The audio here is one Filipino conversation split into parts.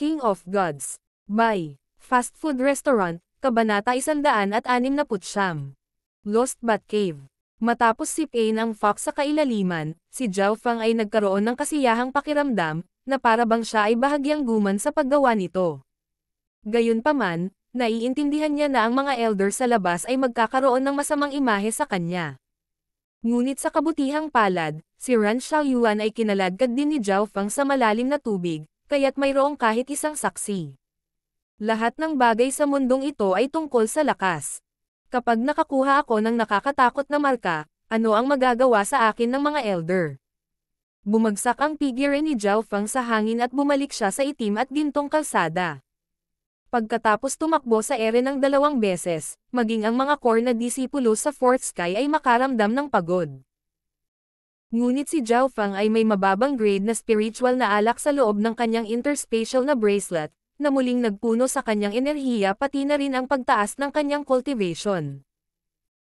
King of Gods. By Fast Food Restaurant, Kabanata 169. Lost Batcave. Matapos sipain ang Fox sa kailaliman, si Zhao Fang ay nagkaroon ng kasiyahang pakiramdam, na parabang siya ay bahagyang guman sa paggawa nito. Gayunpaman, naiintindihan niya na ang mga elder sa labas ay magkakaroon ng masamang imahe sa kanya. Ngunit sa kabutihang palad, si Ran Xiaoyuan ay kinalagkad din ni Zhao Fang sa malalim na tubig, kaya't mayroong kahit isang saksi. Lahat ng bagay sa mundong ito ay tungkol sa lakas. Kapag nakakuha ako ng nakakatakot na marka, ano ang magagawa sa akin ng mga elder? Bumagsak ang figure ni Zhao sa hangin at bumalik siya sa itim at gintong kalsada. Pagkatapos tumakbo sa ere ng dalawang beses, maging ang mga core na disipulo sa Fourth Sky ay makaramdam ng pagod. Ngunit si Zhao Fang ay may mababang grade na spiritual na alak sa loob ng kanyang interspatial na bracelet, na muling nagpuno sa kanyang enerhiya pati na rin ang pagtaas ng kanyang cultivation.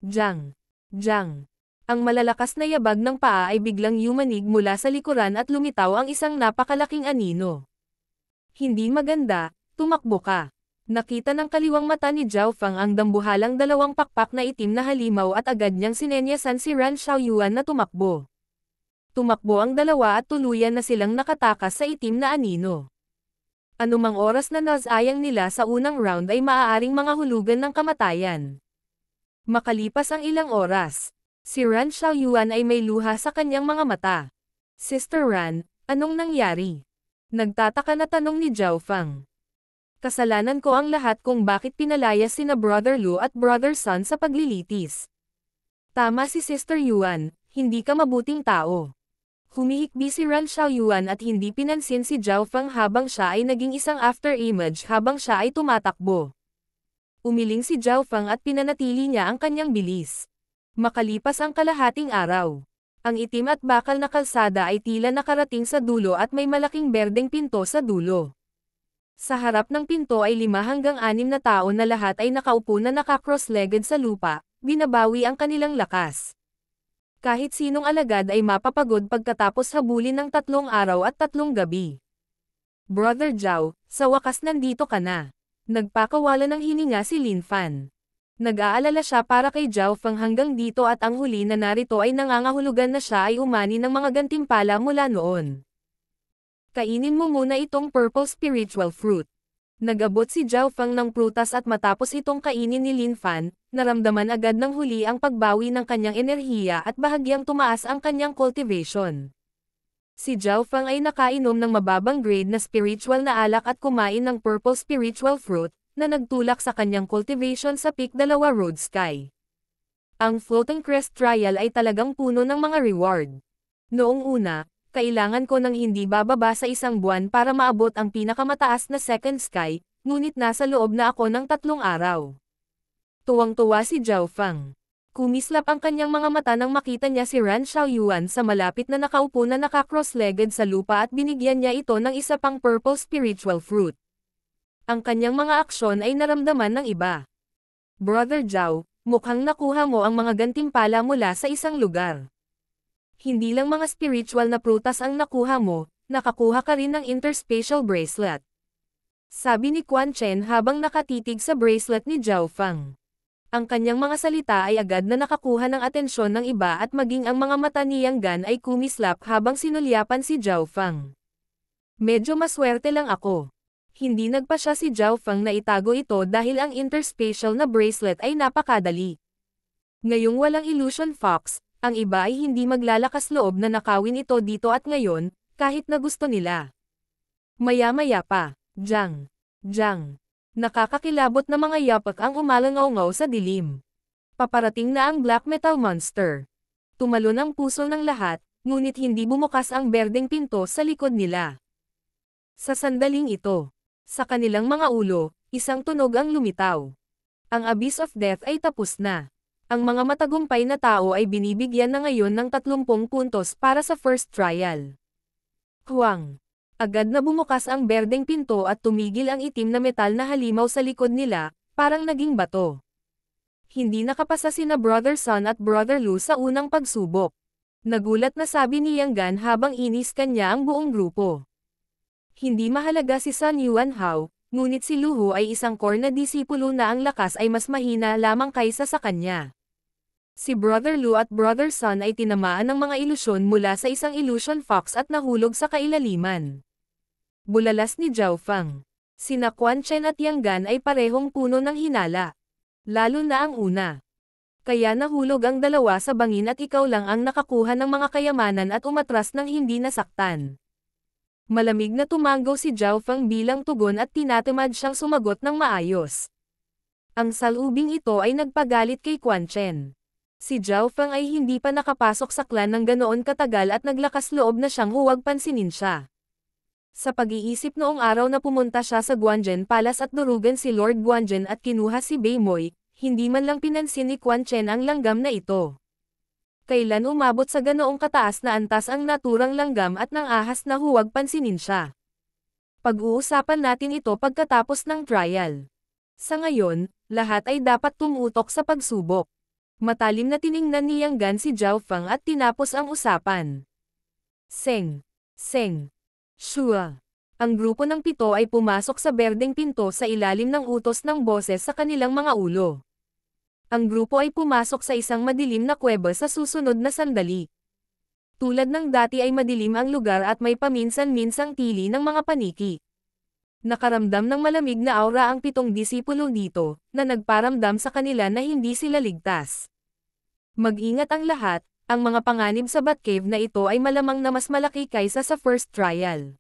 Jiang! Jiang! Ang malalakas na yabag ng paa ay biglang yumanig mula sa likuran at lumitaw ang isang napakalaking anino. Hindi maganda, tumakbo ka. Nakita ng kaliwang mata ni Zhao Fang ang dambuhalang dalawang pakpak na itim na halimaw at agad niyang sinenyasan si Ran Xiaoyuan na tumakbo. Tumakbo ang dalawa at tuluyan na silang nakatakas sa itim na anino. Anumang oras na nasayang nila sa unang round ay maaaring mga hulugan ng kamatayan. Makalipas ang ilang oras, si Ran Xiaoyuan ay may luha sa kanyang mga mata. Sister Ran, anong nangyari? Nagtataka na tanong ni Zhao Fang. Kasalanan ko ang lahat kung bakit pinalaya sina Brother Lu at Brother Sun sa paglilitis. Tama si Sister Yuan, hindi ka mabuting tao. Humihikbi si Ran Xiaoyuan at hindi pinansin si Zhao Fang habang siya ay naging isang after-image habang siya ay tumatakbo. Umiling si Zhao Fang at pinanatili niya ang kanyang bilis. Makalipas ang kalahating araw. Ang itim at bakal na kalsada ay tila nakarating sa dulo at may malaking berdeng pinto sa dulo. Sa harap ng pinto ay lima hanggang anim na tao na lahat ay nakaupo na nakakross-legged sa lupa, binabawi ang kanilang lakas kahit sinong alagad ay mapapagod pagkatapos habulin ng tatlong araw at tatlong gabi. Brother Zhao, sa wakas nandito ka na. Nagpakawala ng hininga si Lin Fan. Nag-aalala siya para kay Zhao Feng hanggang dito at ang huli na narito ay nangangahulugan na siya ay umani ng mga gantimpala mula noon. Kainin mo muna itong purple spiritual fruit. Nagabot si Zhao Fang ng prutas at matapos itong kainin ni Lin Fan, naramdaman agad ng huli ang pagbawi ng kanyang enerhiya at bahagyang tumaas ang kanyang cultivation. Si Zhao Fang ay nakainom ng mababang grade na spiritual na alak at kumain ng purple spiritual fruit, na nagtulak sa kanyang cultivation sa Peak 2 Road Sky. Ang Floating Crest Trial ay talagang puno ng mga reward. Noong una, kailangan ko ng hindi bababa sa isang buwan para maabot ang pinakamataas na second sky, ngunit nasa loob na ako ng tatlong araw. Tuwang-tuwa si Zhao Fang. Kumislap ang kanyang mga mata nang makita niya si Ran Xiaoyuan sa malapit na nakaupo na nakakross-legged sa lupa at binigyan niya ito ng isa pang purple spiritual fruit. Ang kanyang mga aksyon ay naramdaman ng iba. Brother Zhao, mukhang nakuha mo ang mga gantimpala mula sa isang lugar hindi lang mga spiritual na prutas ang nakuha mo, nakakuha ka rin ng interspatial bracelet. Sabi ni Quan Chen habang nakatitig sa bracelet ni Zhao Fang. Ang kanyang mga salita ay agad na nakakuha ng atensyon ng iba at maging ang mga mata ni Yang Gan ay kumislap habang sinulyapan si Zhao Fang. Medyo maswerte lang ako. Hindi nagpa siya si Zhao Fang na itago ito dahil ang interspatial na bracelet ay napakadali. Ngayong walang illusion fox, ang iba ay hindi maglalakas loob na nakawin ito dito at ngayon, kahit na gusto nila. Maya-maya pa, Jang, Jang. Nakakakilabot na mga yapak ang umalangaw sa dilim. Paparating na ang Black Metal Monster. Tumalon ang puso ng lahat, ngunit hindi bumukas ang berdeng pinto sa likod nila. Sa sandaling ito, sa kanilang mga ulo, isang tunog ang lumitaw. Ang Abyss of Death ay tapos na. Ang mga matagumpay na tao ay binibigyan na ngayon ng 30 puntos para sa first trial. Huang. Agad na bumukas ang berdeng pinto at tumigil ang itim na metal na halimaw sa likod nila, parang naging bato. Hindi nakapasa sina Brother Sun at Brother Lu sa unang pagsubok. Nagulat na sabi ni Yang Gan habang inis kanya ang buong grupo. Hindi mahalaga si Sun Yuan Hao, ngunit si Luho ay isang core na disipulo na ang lakas ay mas mahina lamang kaysa sa kanya. Si Brother Lou at Brother Sun ay tinamaan ng mga ilusyon mula sa isang illusion fox at nahulog sa kailaliman. Bulalas ni Zhao Fang. Sina Quan Chen at Yang Gan ay parehong puno ng hinala. Lalo na ang una. Kaya nahulog ang dalawa sa bangin at ikaw lang ang nakakuha ng mga kayamanan at umatras ng hindi nasaktan. Malamig na tumango si Zhao Fang bilang tugon at tinatamad siyang sumagot ng maayos. Ang salubing ito ay nagpagalit kay Quan Chen si Zhao Feng ay hindi pa nakapasok sa klan ng ganoon katagal at naglakas loob na siyang huwag pansinin siya. Sa pag-iisip noong araw na pumunta siya sa Guanjen Palace at durugan si Lord Guanjen at kinuha si Bei Baymoy, hindi man lang pinansin ni Quan Chen ang langgam na ito. Kailan umabot sa ganoong kataas na antas ang naturang langgam at nang ahas na huwag pansinin siya. Pag-uusapan natin ito pagkatapos ng trial. Sa ngayon, lahat ay dapat tumutok sa pagsubok. Matalim na tiningnan ni Yang Gan si Zhao Fang at tinapos ang usapan. Seng! Seng! Shua! Ang grupo ng pito ay pumasok sa berdeng pinto sa ilalim ng utos ng boses sa kanilang mga ulo. Ang grupo ay pumasok sa isang madilim na kuweba sa susunod na sandali. Tulad ng dati ay madilim ang lugar at may paminsan-minsang tili ng mga paniki. Nakaramdam ng malamig na aura ang pitong disipulo dito, na nagparamdam sa kanila na hindi sila ligtas. Mag-ingat ang lahat, ang mga panganib sa Batcave na ito ay malamang na mas malaki kaysa sa first trial.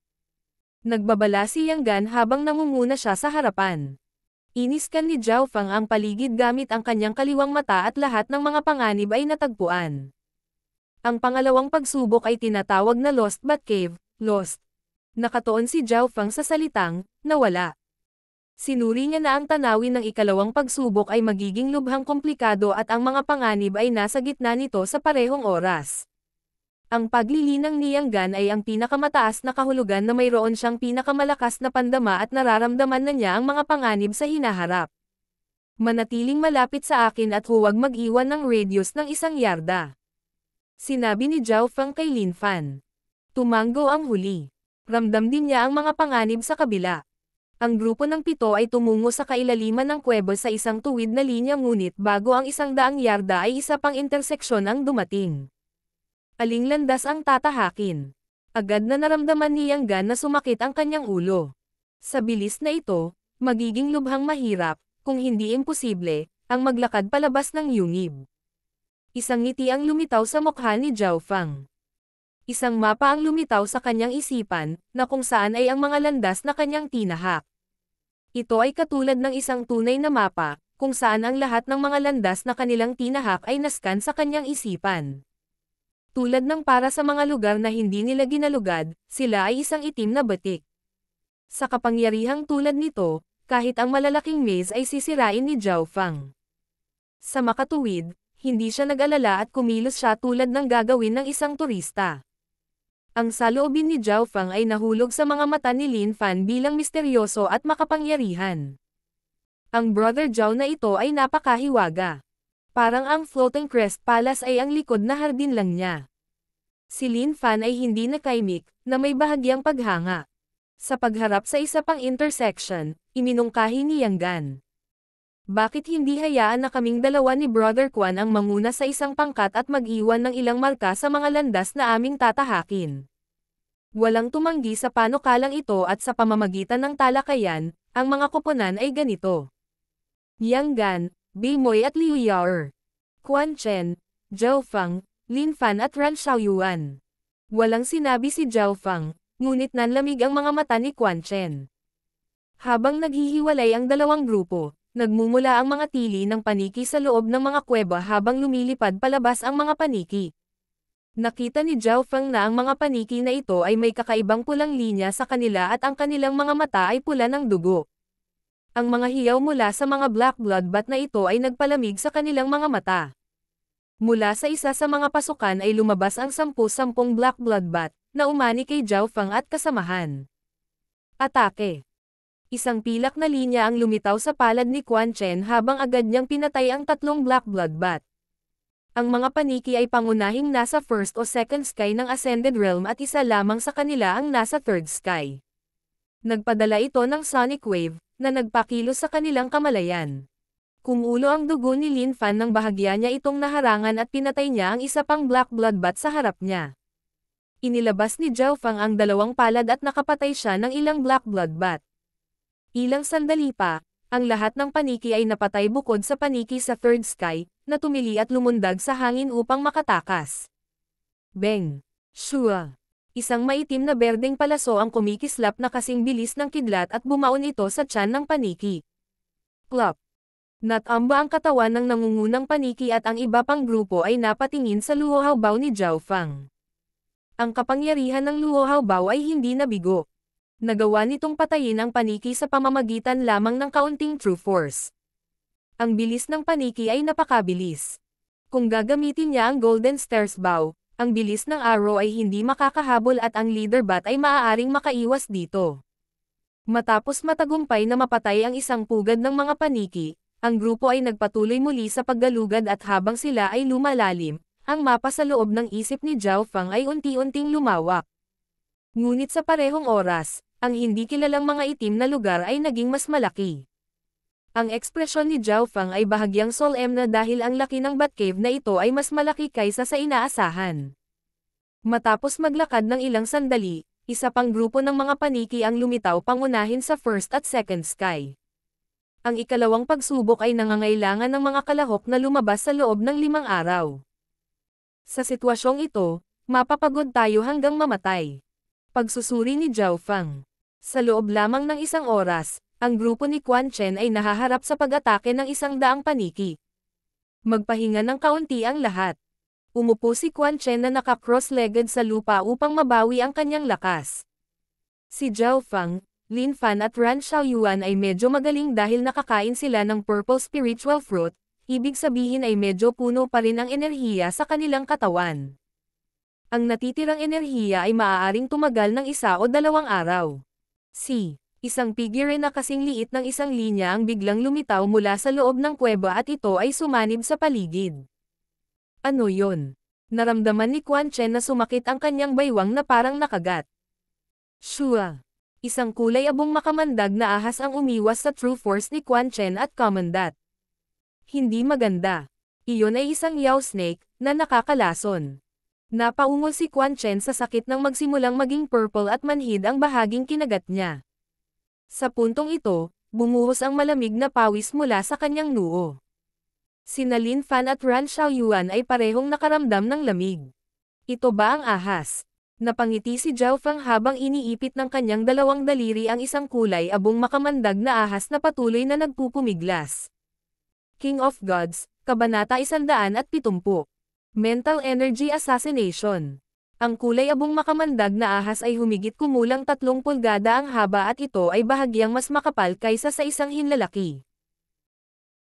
Nagbabala si Yang Gan habang namumuna siya sa harapan. Iniskan ni Zhao Fang ang paligid gamit ang kanyang kaliwang mata at lahat ng mga panganib ay natagpuan. Ang pangalawang pagsubok ay tinatawag na Lost Batcave, Lost, nakatoon si Zhao Fang sa salitang, nawala. Sinuri niya na ang tanawin ng ikalawang pagsubok ay magiging lubhang komplikado at ang mga panganib ay nasa gitna nito sa parehong oras. Ang paglilinang ni Yang Gan ay ang pinakamataas na kahulugan na mayroon siyang pinakamalakas na pandama at nararamdaman na niya ang mga panganib sa hinaharap. Manatiling malapit sa akin at huwag mag-iwan ng radius ng isang yarda. Sinabi ni Zhao Fang kay Lin Fan. Tumango ang huli. Ramdam din niya ang mga panganib sa kabila. Ang grupo ng pito ay tumungo sa kailaliman ng kuweba sa isang tuwid na linya ngunit bago ang isang daang yarda ay isa pang interseksyon ang dumating. Aling landas ang tatahakin. Agad na naramdaman ni Yanggan na sumakit ang kanyang ulo. Sa bilis na ito, magiging lubhang mahirap, kung hindi imposible, ang maglakad palabas ng yungib. Isang ngiti ang lumitaw sa mukha ni Zhao Fang isang mapa ang lumitaw sa kanyang isipan, na kung saan ay ang mga landas na kanyang tinahak. Ito ay katulad ng isang tunay na mapa, kung saan ang lahat ng mga landas na kanilang tinahak ay naskan sa kanyang isipan. Tulad ng para sa mga lugar na hindi nila ginalugad, sila ay isang itim na batik. Sa kapangyarihang tulad nito, kahit ang malalaking maze ay sisirain ni Zhao Fang. Sa makatuwid, hindi siya nag-alala at kumilos siya tulad ng gagawin ng isang turista. Ang saloobin ni Zhao Fang ay nahulog sa mga mata ni Lin Fan bilang misteryoso at makapangyarihan. Ang brother Zhao na ito ay napakahiwaga. Parang ang floating crest palace ay ang likod na hardin lang niya. Si Lin Fan ay hindi nakaimik, na may bahagyang paghanga. Sa pagharap sa isa pang intersection, ininungkahi ni Yang Gan. Bakit hindi hayaan na kaming dalawa ni Brother Kwan ang manguna sa isang pangkat at mag-iwan ng ilang marka sa mga landas na aming tatahakin? Walang tumanggi sa panukalang ito at sa pamamagitan ng talakayan, ang mga koponan ay ganito. Yang Gan, Bimoy at Liu Yaor. Quan Chen, Zhao Fang, Lin Fan at Ran Xiaoyuan. Walang sinabi si Zhao Fang, ngunit nanlamig ang mga mata ni Quan Chen. Habang naghihiwalay ang dalawang grupo, Nagmumula ang mga tili ng paniki sa loob ng mga kuweba habang lumilipad palabas ang mga paniki. Nakita ni Zhao Feng na ang mga paniki na ito ay may kakaibang pulang linya sa kanila at ang kanilang mga mata ay pula ng dugo. Ang mga hiyaw mula sa mga black blood bat na ito ay nagpalamig sa kanilang mga mata. Mula sa isa sa mga pasukan ay lumabas ang sampu-sampung black blood bat na umani kay Zhao Feng at kasamahan. Atake Isang pilak na linya ang lumitaw sa palad ni Quan Chen habang agad niyang pinatay ang tatlong Black Blood Bat. Ang mga paniki ay pangunahing nasa first o second sky ng Ascended Realm at isa lamang sa kanila ang nasa third sky. Nagpadala ito ng sonic wave, na nagpakilos sa kanilang kamalayan. Kumulo ang dugo ni Lin Fan nang bahagya niya itong naharangan at pinatay niya ang isa pang black blood bat sa harap niya. Inilabas ni Zhao Fang ang dalawang palad at nakapatay siya ng ilang black blood bat. Ilang sandali pa, ang lahat ng paniki ay napatay bukod sa paniki sa third sky, na tumili at lumundag sa hangin upang makatakas. Beng! Shua! Isang maitim na berdeng palaso ang kumikislap na kasing bilis ng kidlat at bumaon ito sa tiyan ng paniki. Plop! Natamba ang katawan ng nangungunang paniki at ang iba pang grupo ay napatingin sa luho ni Zhao Fang. Ang kapangyarihan ng luho ay hindi nabigo, Nagawa nitong patayin ang paniki sa pamamagitan lamang ng kaunting true force. Ang bilis ng paniki ay napakabilis. Kung gagamitin niya ang Golden Stairs Bow, ang bilis ng arrow ay hindi makakahabol at ang leader bat ay maaaring makaiwas dito. Matapos matagumpay na mapatay ang isang pugad ng mga paniki, ang grupo ay nagpatuloy muli sa paggalugad at habang sila ay lumalalim, ang mapa sa loob ng isip ni Zhao Fang ay unti-unting lumawak. Ngunit sa parehong oras, ang hindi kilalang mga itim na lugar ay naging mas malaki. Ang ekspresyon ni Zhao Fang ay bahagyang solemn na dahil ang laki ng Batcave na ito ay mas malaki kaysa sa inaasahan. Matapos maglakad ng ilang sandali, isa pang grupo ng mga paniki ang lumitaw pangunahin sa first at second sky. Ang ikalawang pagsubok ay nangangailangan ng mga kalahok na lumabas sa loob ng limang araw. Sa sitwasyong ito, mapapagod tayo hanggang mamatay. Pagsusuri ni Zhao Fang. Sa loob lamang ng isang oras, ang grupo ni Quan Chen ay nahaharap sa pag-atake ng isang daang paniki. Magpahinga ng kaunti ang lahat. Umupo si Quan Chen na naka-cross-legged sa lupa upang mabawi ang kanyang lakas. Si Zhao Fang, Lin Fan at Ran Xiaoyuan ay medyo magaling dahil nakakain sila ng purple spiritual fruit, ibig sabihin ay medyo puno pa rin ang enerhiya sa kanilang katawan. Ang natitirang enerhiya ay maaaring tumagal ng isa o dalawang araw. C. Isang figure na kasing liit ng isang linya ang biglang lumitaw mula sa loob ng kuweba at ito ay sumanib sa paligid. Ano yon? Naramdaman ni Quan Chen na sumakit ang kanyang baywang na parang nakagat. Shua. Isang kulay abong makamandag na ahas ang umiwas sa true force ni Quan Chen at Commandant. Hindi maganda. Iyon ay isang yao snake na nakakalason. Napaungol si Quan Chen sa sakit nang magsimulang maging purple at manhid ang bahaging kinagat niya. Sa puntong ito, bumuhos ang malamig na pawis mula sa kanyang noo. Sina Lin Fan at Ran Xiaoyuan ay parehong nakaramdam ng lamig. Ito ba ang ahas? Napangiti si Zhao Fang habang iniipit ng kanyang dalawang daliri ang isang kulay abong makamandag na ahas na patuloy na nagpupumiglas. King of Gods, Kabanata 170 Mental Energy Assassination Ang kulay abong makamandag na ahas ay humigit kumulang tatlong pulgada ang haba at ito ay bahagyang mas makapal kaysa sa isang hinlalaki.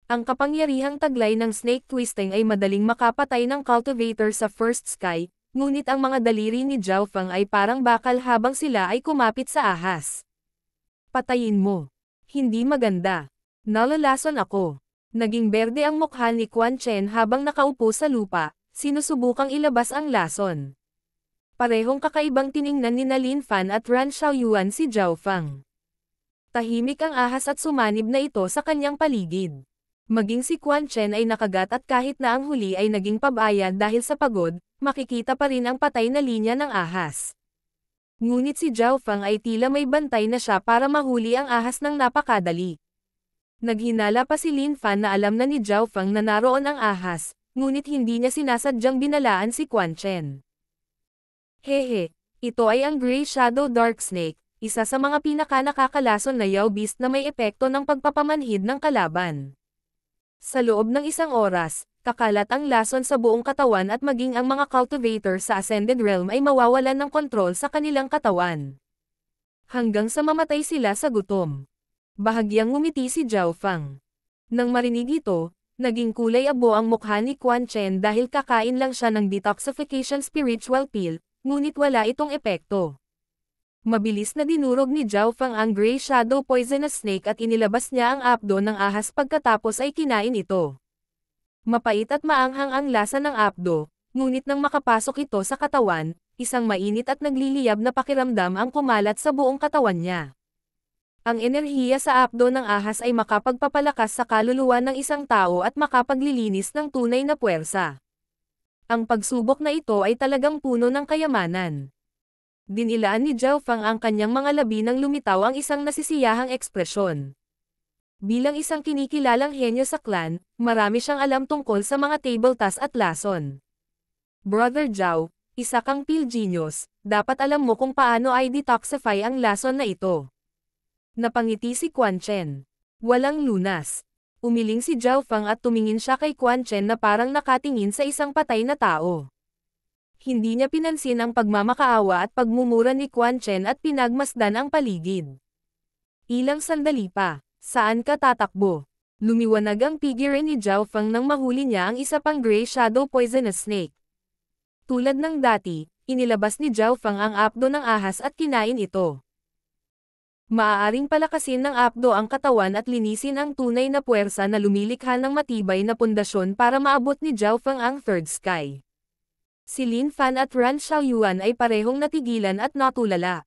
Ang kapangyarihang taglay ng snake twisting ay madaling makapatay ng cultivator sa first sky, ngunit ang mga daliri ni Zhao ay parang bakal habang sila ay kumapit sa ahas. Patayin mo. Hindi maganda. Nalalason ako. Naging berde ang mukha ni Quan Chen habang nakaupo sa lupa, sinusubukang ilabas ang lason. Parehong kakaibang tiningnan ni Nalin Fan at Ran Xiaoyuan si Zhao Fang. Tahimik ang ahas at sumanib na ito sa kanyang paligid. Maging si Quan Chen ay nakagat at kahit na ang huli ay naging pabayan dahil sa pagod, makikita pa rin ang patay na linya ng ahas. Ngunit si Zhao Fang ay tila may bantay na siya para mahuli ang ahas ng napakadali. Naghinala pa si Lin Fan na alam na ni Zhao Fang na naroon ang ahas, ngunit hindi niya sinasadyang binalaan si Quan Chen. Hehe, ito ay ang Grey Shadow Dark Snake, isa sa mga pinaka-nakakalason na Yao Beast na may epekto ng pagpapamanhid ng kalaban. Sa loob ng isang oras, kakalat ang lason sa buong katawan at maging ang mga cultivator sa Ascended Realm ay mawawalan ng kontrol sa kanilang katawan. Hanggang sa mamatay sila sa gutom. Bahagyang ngumiti si Zhao Fang. Nang marinig ito, naging kulay abo ang mukha ni Quan Chen dahil kakain lang siya ng detoxification spiritual pill, ngunit wala itong epekto. Mabilis na dinurog ni Zhao Fang ang Grey Shadow Poisonous Snake at inilabas niya ang apdo ng ahas pagkatapos ay kinain ito. Mapait at maanghang ang lasa ng apdo, ngunit nang makapasok ito sa katawan, isang mainit at nagliliyab na pakiramdam ang kumalat sa buong katawan niya. Ang enerhiya sa apdo ng ahas ay makapagpapalakas sa kaluluwa ng isang tao at makapaglilinis ng tunay na puwersa. Ang pagsubok na ito ay talagang puno ng kayamanan. Dinilaan ni Zhao Fang ang kanyang mga labi nang lumitaw ang isang nasisiyahang ekspresyon. Bilang isang kinikilalang henyo sa clan, marami siyang alam tungkol sa mga table task at lason. Brother Zhao, isa kang pill genius, dapat alam mo kung paano i-detoxify ang lason na ito. Napangiti si Quan Chen. Walang lunas. Umiling si Zhao Fang at tumingin siya kay Quan Chen na parang nakatingin sa isang patay na tao. Hindi niya pinansin ang pagmamakaawa at pagmumura ni Quan Chen at pinagmasdan ang paligid. Ilang sandali pa, saan ka tatakbo? Lumiwanag ang figure ni Zhao Fang nang mahuli niya ang isa pang gray Shadow Poisonous Snake. Tulad ng dati, inilabas ni Zhao Fang ang apdo ng ahas at kinain ito. Maaaring palakasin ng apdo ang katawan at linisin ang tunay na puwersa na lumilikha ng matibay na pundasyon para maabot ni Zhao Feng ang Third Sky. Si Lin Fan at Ran Xiaoyuan ay parehong natigilan at natulala.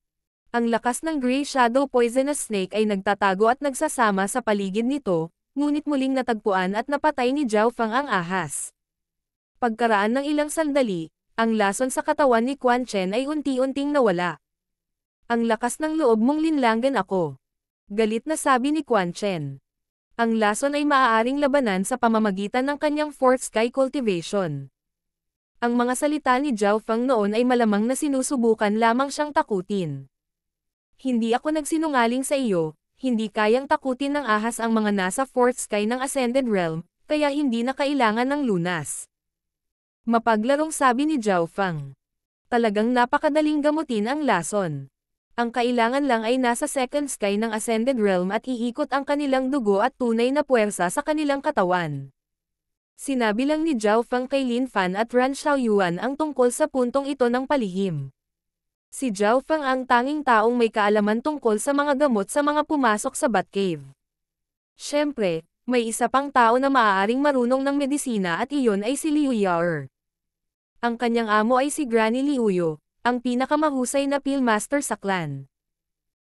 Ang lakas ng Grey Shadow Poisonous Snake ay nagtatago at nagsasama sa paligid nito, ngunit muling natagpuan at napatay ni Zhao Feng ang ahas. Pagkaraan ng ilang sandali, ang lason sa katawan ni Quan Chen ay unti-unting nawala. Ang lakas ng loob mong linlangan ako. Galit na sabi ni Quan Chen. Ang lason ay maaaring labanan sa pamamagitan ng kanyang fourth sky cultivation. Ang mga salita ni Zhao Fang noon ay malamang na sinusubukan lamang siyang takutin. Hindi ako nagsinungaling sa iyo, hindi kayang takutin ng ahas ang mga nasa fourth sky ng Ascended Realm, kaya hindi na kailangan ng lunas. Mapaglarong sabi ni Zhao Fang. Talagang napakadaling gamutin ang lason. Ang kailangan lang ay nasa second sky ng Ascended Realm at iikot ang kanilang dugo at tunay na puwersa sa kanilang katawan. Sinabi lang ni Zhao Fang kay Lin Fan at Ran Xiaoyuan ang tungkol sa puntong ito ng palihim. Si Zhao Fang ang tanging taong may kaalaman tungkol sa mga gamot sa mga pumasok sa Batcave. Siyempre, may isa pang tao na maaaring marunong ng medisina at iyon ay si Liu Yar. Ang kanyang amo ay si Granny Liuyo, ang pinakamahusay na master sa clan.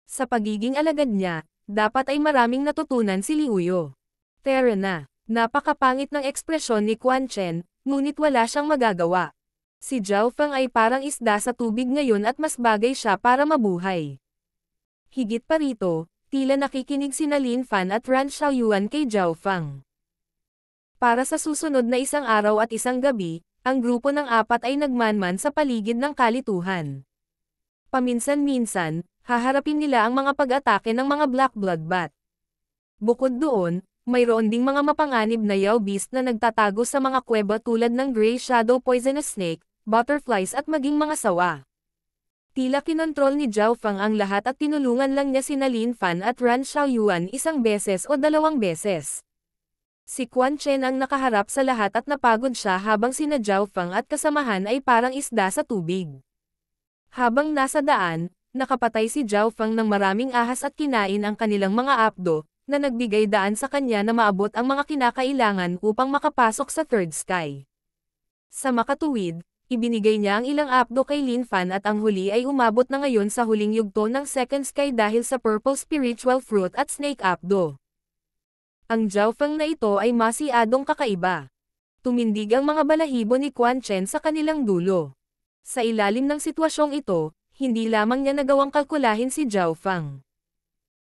Sa pagiging alagad niya, dapat ay maraming natutunan si Liuyo. Tera na, napakapangit ng ekspresyon ni Quan Chen, ngunit wala siyang magagawa. Si Zhao Feng ay parang isda sa tubig ngayon at mas bagay siya para mabuhay. Higit pa rito, tila nakikinig si Nalin Fan at Ran Xiaoyuan kay Zhao Feng. Para sa susunod na isang araw at isang gabi, ang grupo ng apat ay nagmanman sa paligid ng kalituhan. Paminsan-minsan, haharapin nila ang mga pag-atake ng mga Black Blood Bat. Bukod doon, mayroon ding mga mapanganib na Yao Beast na nagtatago sa mga kuweba tulad ng Grey Shadow Poisonous Snake, butterflies at maging mga sawa. Tila kinontrol ni Zhao Fang ang lahat at tinulungan lang niya si Nalin Fan at Ran Xiaoyuan isang beses o dalawang beses. Si Quan Chen ang nakaharap sa lahat at napagod siya habang sina Zhao Fang at kasamahan ay parang isda sa tubig. Habang nasa daan, nakapatay si Zhao Fang ng maraming ahas at kinain ang kanilang mga apdo, na nagbigay daan sa kanya na maabot ang mga kinakailangan upang makapasok sa Third Sky. Sa makatuwid, ibinigay niya ang ilang apdo kay Lin Fan at ang huli ay umabot na ngayon sa huling yugto ng Second Sky dahil sa Purple Spiritual Fruit at Snake Apdo. Ang Jiaofeng na ito ay masyadong kakaiba. Tumindig ang mga balahibo ni Quan Chen sa kanilang dulo. Sa ilalim ng sitwasyong ito, hindi lamang niya nagawang kalkulahin si Jiaofeng.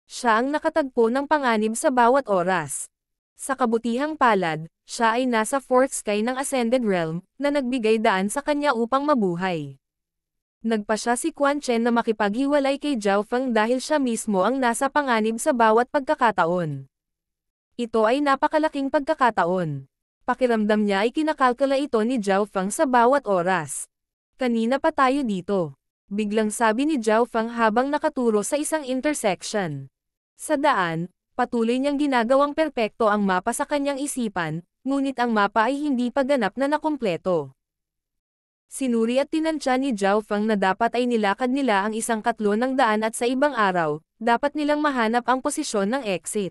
Siya ang nakatagpo ng panganib sa bawat oras. Sa kabutihang palad, siya ay nasa fourth sky ng Ascended Realm, na nagbigay daan sa kanya upang mabuhay. Nagpa siya si Quan Chen na makipaghiwalay kay Jiaofeng dahil siya mismo ang nasa panganib sa bawat pagkakataon. Ito ay napakalaking pagkakataon. Pakiramdam niya ay kinakalkala ito ni Zhao Fang sa bawat oras. Kanina pa tayo dito. Biglang sabi ni Zhao Fang habang nakaturo sa isang intersection. Sa daan, patuloy niyang ginagawang perpekto ang mapa sa kanyang isipan, ngunit ang mapa ay hindi pa ganap na nakumpleto. Sinuri at tinansya ni Zhao Fang na dapat ay nilakad nila ang isang katlo ng daan at sa ibang araw, dapat nilang mahanap ang posisyon ng exit.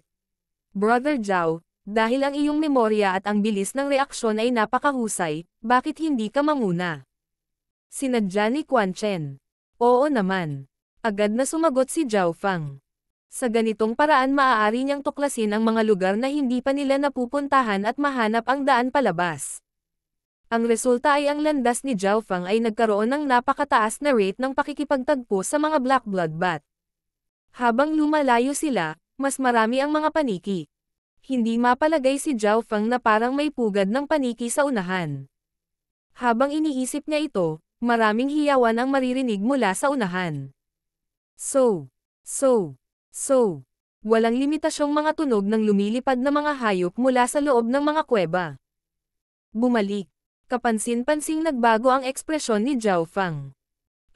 Brother Zhao, dahil ang iyong memorya at ang bilis ng reaksyon ay napakahusay, bakit hindi ka manguna? Sinadya ni Quan Chen. Oo naman. Agad na sumagot si Zhao Fang. Sa ganitong paraan maaari niyang tuklasin ang mga lugar na hindi pa nila napupuntahan at mahanap ang daan palabas. Ang resulta ay ang landas ni Zhao Fang ay nagkaroon ng napakataas na rate ng pakikipagtagpo sa mga Black Blood Bat. Habang lumalayo sila, mas marami ang mga paniki. Hindi mapalagay si Zhao Feng na parang may pugad ng paniki sa unahan. Habang iniisip niya ito, maraming hiyawan ang maririnig mula sa unahan. So, so, so, walang limitasyong mga tunog ng lumilipad na mga hayop mula sa loob ng mga kuweba. Bumalik, kapansin-pansing nagbago ang ekspresyon ni Zhao Feng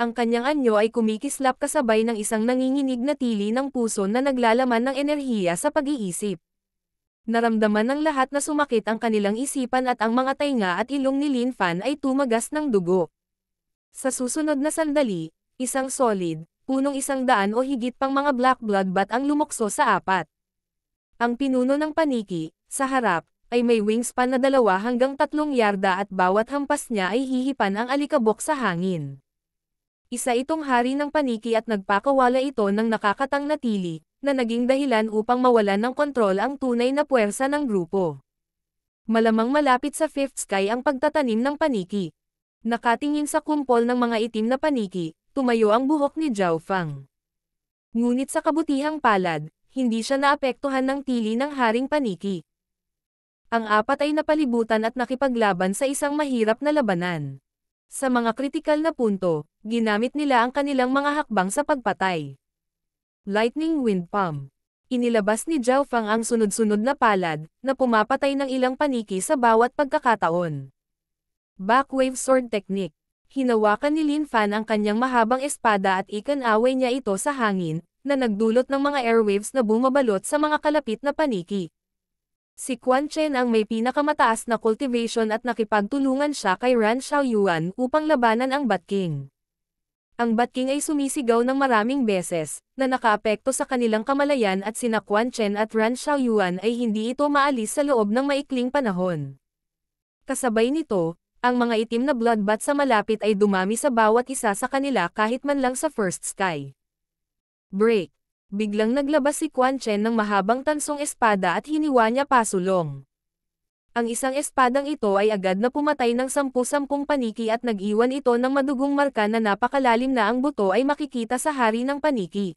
ang kanyang anyo ay kumikislap kasabay ng isang nanginginig na tili ng puso na naglalaman ng enerhiya sa pag-iisip. Naramdaman ng lahat na sumakit ang kanilang isipan at ang mga tainga at ilong ni Lin Fan ay tumagas ng dugo. Sa susunod na sandali, isang solid, punong isang daan o higit pang mga black blood bat ang lumokso sa apat. Ang pinuno ng paniki, sa harap, ay may wingspan na dalawa hanggang tatlong yarda at bawat hampas niya ay hihipan ang alikabok sa hangin. Isa itong hari ng paniki at nagpakawala ito ng nakakatang natili, na naging dahilan upang mawalan ng kontrol ang tunay na puwersa ng grupo. Malamang malapit sa Fifth Sky ang pagtatanim ng paniki. Nakatingin sa kumpol ng mga itim na paniki, tumayo ang buhok ni Zhao Fang. Ngunit sa kabutihang palad, hindi siya naapektuhan ng tili ng Haring Paniki. Ang apat ay napalibutan at nakipaglaban sa isang mahirap na labanan. Sa mga kritikal na punto, ginamit nila ang kanilang mga hakbang sa pagpatay. Lightning Wind Palm Inilabas ni Zhao Fang ang sunod-sunod na palad, na pumapatay ng ilang paniki sa bawat pagkakataon. Backwave Sword Technique Hinawakan ni Lin Fan ang kanyang mahabang espada at ikanaway niya ito sa hangin, na nagdulot ng mga airwaves na bumabalot sa mga kalapit na paniki. Si Quan Chen ang may pinakamataas na cultivation at nakipagtulungan siya kay Ran Xiaoyuan upang labanan ang Bat King. Ang Bat King ay sumisigaw ng maraming beses, na nakaapekto sa kanilang kamalayan at sina Quan Chen at Ran Xiaoyuan ay hindi ito maalis sa loob ng maikling panahon. Kasabay nito, ang mga itim na bloodbat sa malapit ay dumami sa bawat isa sa kanila kahit man lang sa first sky. Break biglang naglabas si Quan Chen ng mahabang tansong espada at hiniwa niya pasulong. Ang isang espadang ito ay agad na pumatay ng sampu-sampung paniki at nag-iwan ito ng madugong marka na napakalalim na ang buto ay makikita sa hari ng paniki.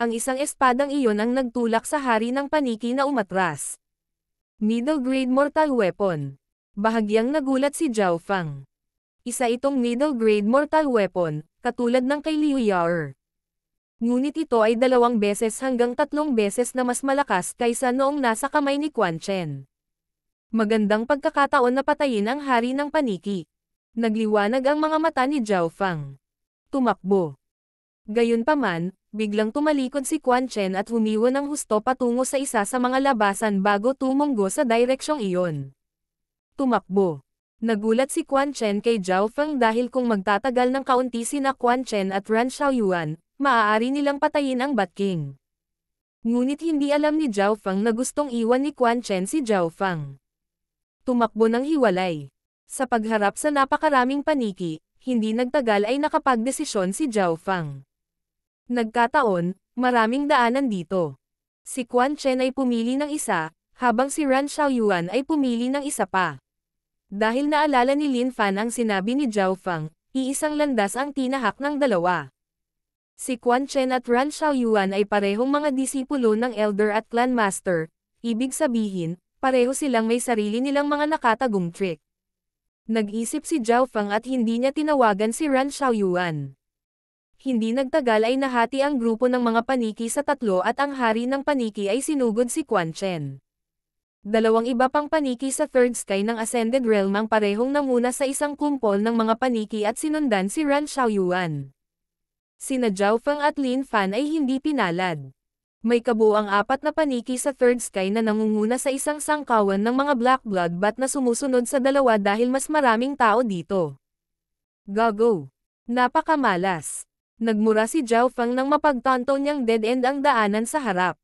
Ang isang espadang iyon ang nagtulak sa hari ng paniki na umatras. Middle grade mortal weapon. Bahagyang nagulat si Zhao Fang. Isa itong middle grade mortal weapon, katulad ng kay Liu Yaor ngunit ito ay dalawang beses hanggang tatlong beses na mas malakas kaysa noong nasa kamay ni Quan Chen. Magandang pagkakataon na patayin ang hari ng paniki. Nagliwanag ang mga mata ni Zhao Fang. Tumakbo. Gayunpaman, biglang tumalikod si Quan Chen at humiwa ng husto patungo sa isa sa mga labasan bago tumunggo sa direksyong iyon. Tumakbo. Nagulat si Quan Chen kay Zhao Feng dahil kung magtatagal ng kaunti sina Quan Chen at Ran Xiaoyuan, maaari nilang patayin ang Batking. Ngunit hindi alam ni Zhao Fang na gustong iwan ni Quan Chen si Zhao Fang. Tumakbo ng hiwalay. Sa pagharap sa napakaraming paniki, hindi nagtagal ay nakapagdesisyon si Zhao Fang. Nagkataon, maraming daanan dito. Si Quan Chen ay pumili ng isa, habang si Ran Xiaoyuan ay pumili ng isa pa. Dahil naalala ni Lin Fan ang sinabi ni Zhao Fang, iisang landas ang tinahak ng dalawa. Si Quan Chen at Ran Xiaoyuan ay parehong mga disipulo ng Elder at Clan Master, ibig sabihin, pareho silang may sarili nilang mga nakatagong trick. Nag-isip si Zhao Fang at hindi niya tinawagan si Ran Xiaoyuan. Hindi nagtagal ay nahati ang grupo ng mga paniki sa tatlo at ang hari ng paniki ay sinugod si Quan Chen. Dalawang iba pang paniki sa Third Sky ng Ascended Realm ang parehong namuna sa isang kumpol ng mga paniki at sinundan si Ran Xiaoyuan sina Zhao at Lin Fan ay hindi pinalad. May kabuang apat na paniki sa Third Sky na nangunguna sa isang sangkawan ng mga Black Blood bat na sumusunod sa dalawa dahil mas maraming tao dito. Gago! Napakamalas! Nagmura si Zhao Feng nang mapagtanto niyang dead end ang daanan sa harap.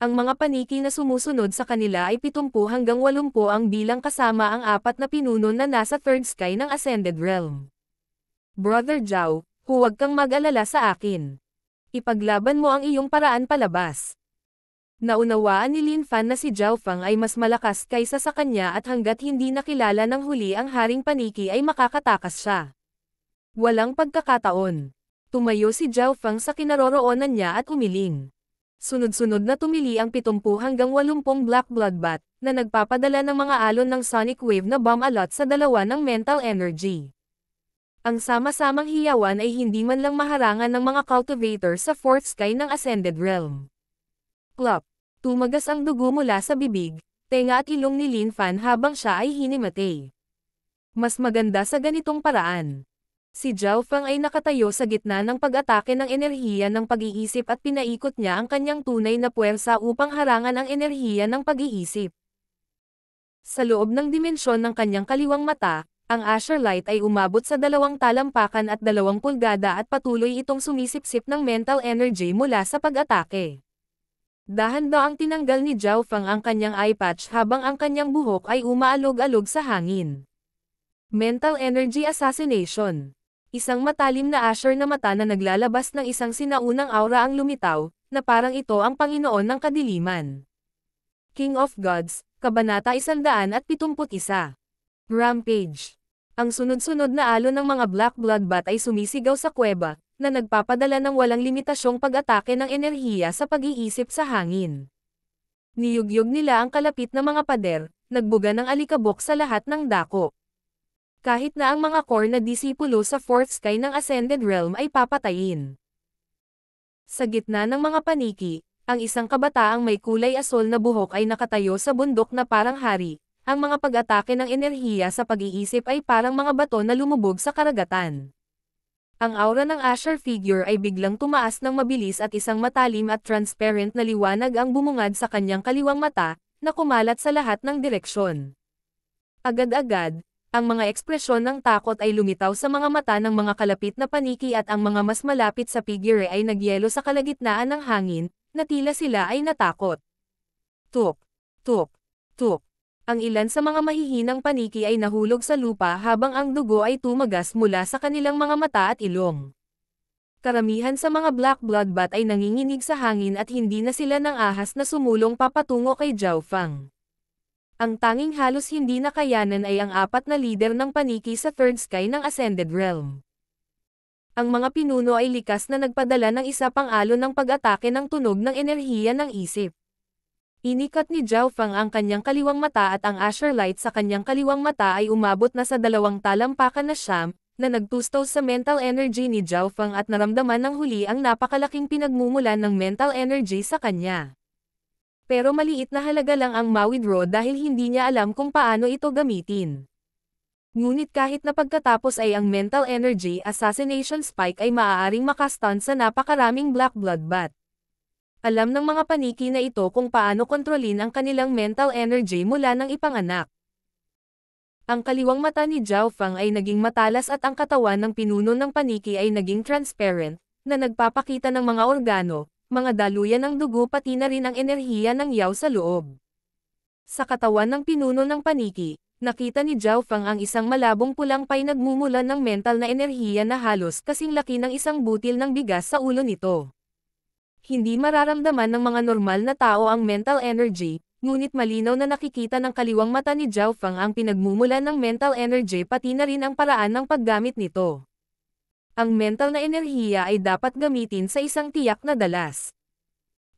Ang mga paniki na sumusunod sa kanila ay 70 hanggang 80 ang bilang kasama ang apat na pinuno na nasa third sky ng Ascended Realm. Brother Zhao, Huwag kang mag-alala sa akin. Ipaglaban mo ang iyong paraan palabas. Naunawaan ni Lin Fan na si Zhao Fang ay mas malakas kaysa sa kanya at hanggat hindi nakilala ng huli ang Haring Paniki ay makakatakas siya. Walang pagkakataon. Tumayo si Zhao Fang sa kinaroroonan niya at umiling. Sunod-sunod na tumili ang 70 hanggang 80 Black Blood Bat, na nagpapadala ng mga alon ng sonic wave na bomb alot sa dalawa ng mental energy ang sama-samang hiyawan ay hindi man lang maharangan ng mga cultivator sa fourth sky ng Ascended Realm. Klop. Tumagas ang dugo mula sa bibig, tenga at ilong ni Lin Fan habang siya ay hinimate. Mas maganda sa ganitong paraan. Si Zhao Fang ay nakatayo sa gitna ng pag-atake ng enerhiya ng pag-iisip at pinaikot niya ang kanyang tunay na puwersa upang harangan ang enerhiya ng pag-iisip. Sa loob ng dimensyon ng kanyang kaliwang mata, ang Asher Light ay umabot sa dalawang talampakan at dalawang pulgada at patuloy itong sumisipsip ng mental energy mula sa pag-atake. Dahan-daw ang tinanggal ni Zhao Fang ang kanyang eye patch habang ang kanyang buhok ay umaalog-alog sa hangin. Mental Energy Assassination Isang matalim na Asher na mata na naglalabas ng isang sinaunang aura ang lumitaw, na parang ito ang Panginoon ng Kadiliman. King of Gods, Kabanata 171 Rampage ang sunod-sunod na alo ng mga black blood bat ay sumisigaw sa kuweba, na nagpapadala ng walang limitasyong pag-atake ng enerhiya sa pag-iisip sa hangin. Niyugyog nila ang kalapit na mga pader, nagbuga ng alikabok sa lahat ng dako. Kahit na ang mga core na disipulo sa fourth sky ng Ascended Realm ay papatayin. Sa gitna ng mga paniki, ang isang kabataang may kulay asol na buhok ay nakatayo sa bundok na parang hari, ang mga pag-atake ng enerhiya sa pag-iisip ay parang mga bato na lumubog sa karagatan. Ang aura ng Asher figure ay biglang tumaas ng mabilis at isang matalim at transparent na liwanag ang bumungad sa kanyang kaliwang mata, na kumalat sa lahat ng direksyon. Agad-agad, ang mga ekspresyon ng takot ay lumitaw sa mga mata ng mga kalapit na paniki at ang mga mas malapit sa figure ay nagyelo sa kalagitnaan ng hangin, na tila sila ay natakot. Tup! Tup! Tup! ang ilan sa mga mahihinang paniki ay nahulog sa lupa habang ang dugo ay tumagas mula sa kanilang mga mata at ilong. Karamihan sa mga black blood bat ay nanginginig sa hangin at hindi na sila ng ahas na sumulong papatungo kay Zhao Fang. Ang tanging halos hindi nakayanan ay ang apat na leader ng paniki sa Third Sky ng Ascended Realm. Ang mga pinuno ay likas na nagpadala ng isa pang alo ng pag-atake ng tunog ng enerhiya ng isip. Inikot ni Zhao Fang ang kanyang kaliwang mata at ang Asher Light sa kanyang kaliwang mata ay umabot na sa dalawang talampakan na siyam, na nagtustaw sa mental energy ni Zhao Fang at naramdaman ng huli ang napakalaking pinagmumulan ng mental energy sa kanya. Pero maliit na halaga lang ang mawithdraw dahil hindi niya alam kung paano ito gamitin. Ngunit kahit na pagkatapos ay ang mental energy assassination spike ay maaaring makastun sa napakaraming black blood bat. Alam ng mga paniki na ito kung paano kontrolin ang kanilang mental energy mula ng ipanganak. Ang kaliwang mata ni Zhao Fang ay naging matalas at ang katawan ng pinuno ng paniki ay naging transparent, na nagpapakita ng mga organo, mga daluyan ng dugo pati na rin ang enerhiya ng yaw sa loob. Sa katawan ng pinuno ng paniki, nakita ni Zhao Fang ang isang malabong pulang pay nagmumula ng mental na enerhiya na halos kasing laki ng isang butil ng bigas sa ulo nito hindi mararamdaman ng mga normal na tao ang mental energy, ngunit malinaw na nakikita ng kaliwang mata ni Zhao Fang ang pinagmumulan ng mental energy pati na rin ang paraan ng paggamit nito. Ang mental na enerhiya ay dapat gamitin sa isang tiyak na dalas.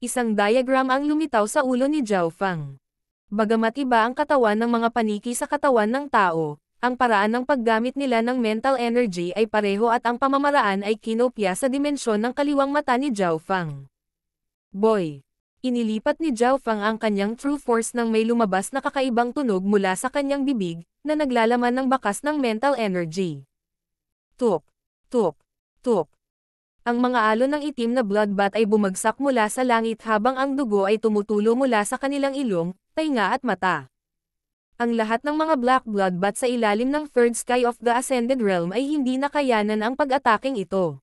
Isang diagram ang lumitaw sa ulo ni Zhao Fang. Bagamat iba ang katawan ng mga paniki sa katawan ng tao, ang paraan ng paggamit nila ng mental energy ay pareho at ang pamamaraan ay kinopya sa dimensyon ng kaliwang mata ni Zhao Fang. Boy! Inilipat ni Zhao Fang ang kanyang true force nang may lumabas na kakaibang tunog mula sa kanyang bibig, na naglalaman ng bakas ng mental energy. Tuk! Tuk! Tuk! Ang mga alon ng itim na bloodbath ay bumagsak mula sa langit habang ang dugo ay tumutulo mula sa kanilang ilong, tainga at mata. Ang lahat ng mga black bloodbath sa ilalim ng third sky of the ascended realm ay hindi nakayanan ang pag-ataking ito.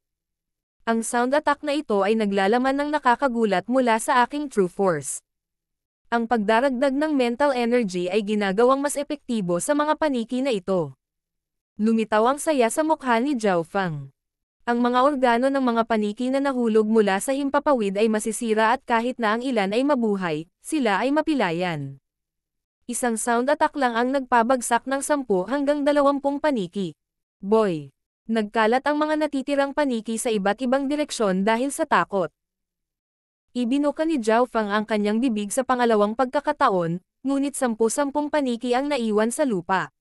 Ang sound attack na ito ay naglalaman ng nakakagulat mula sa aking true force. Ang pagdaragdag ng mental energy ay ginagawang mas epektibo sa mga paniki na ito. Lumitaw ang saya sa mukha ni Zhao Fang. Ang mga organo ng mga paniki na nahulog mula sa himpapawid ay masisira at kahit na ang ilan ay mabuhay, sila ay mapilayan. Isang sound attack lang ang nagpabagsak ng 10 hanggang 20 paniki. Boy! Nagkalat ang mga natitirang paniki sa iba't ibang direksyon dahil sa takot. Ibinuka ni Zhao Fang ang kanyang bibig sa pangalawang pagkakataon, ngunit sampu-sampung paniki ang naiwan sa lupa.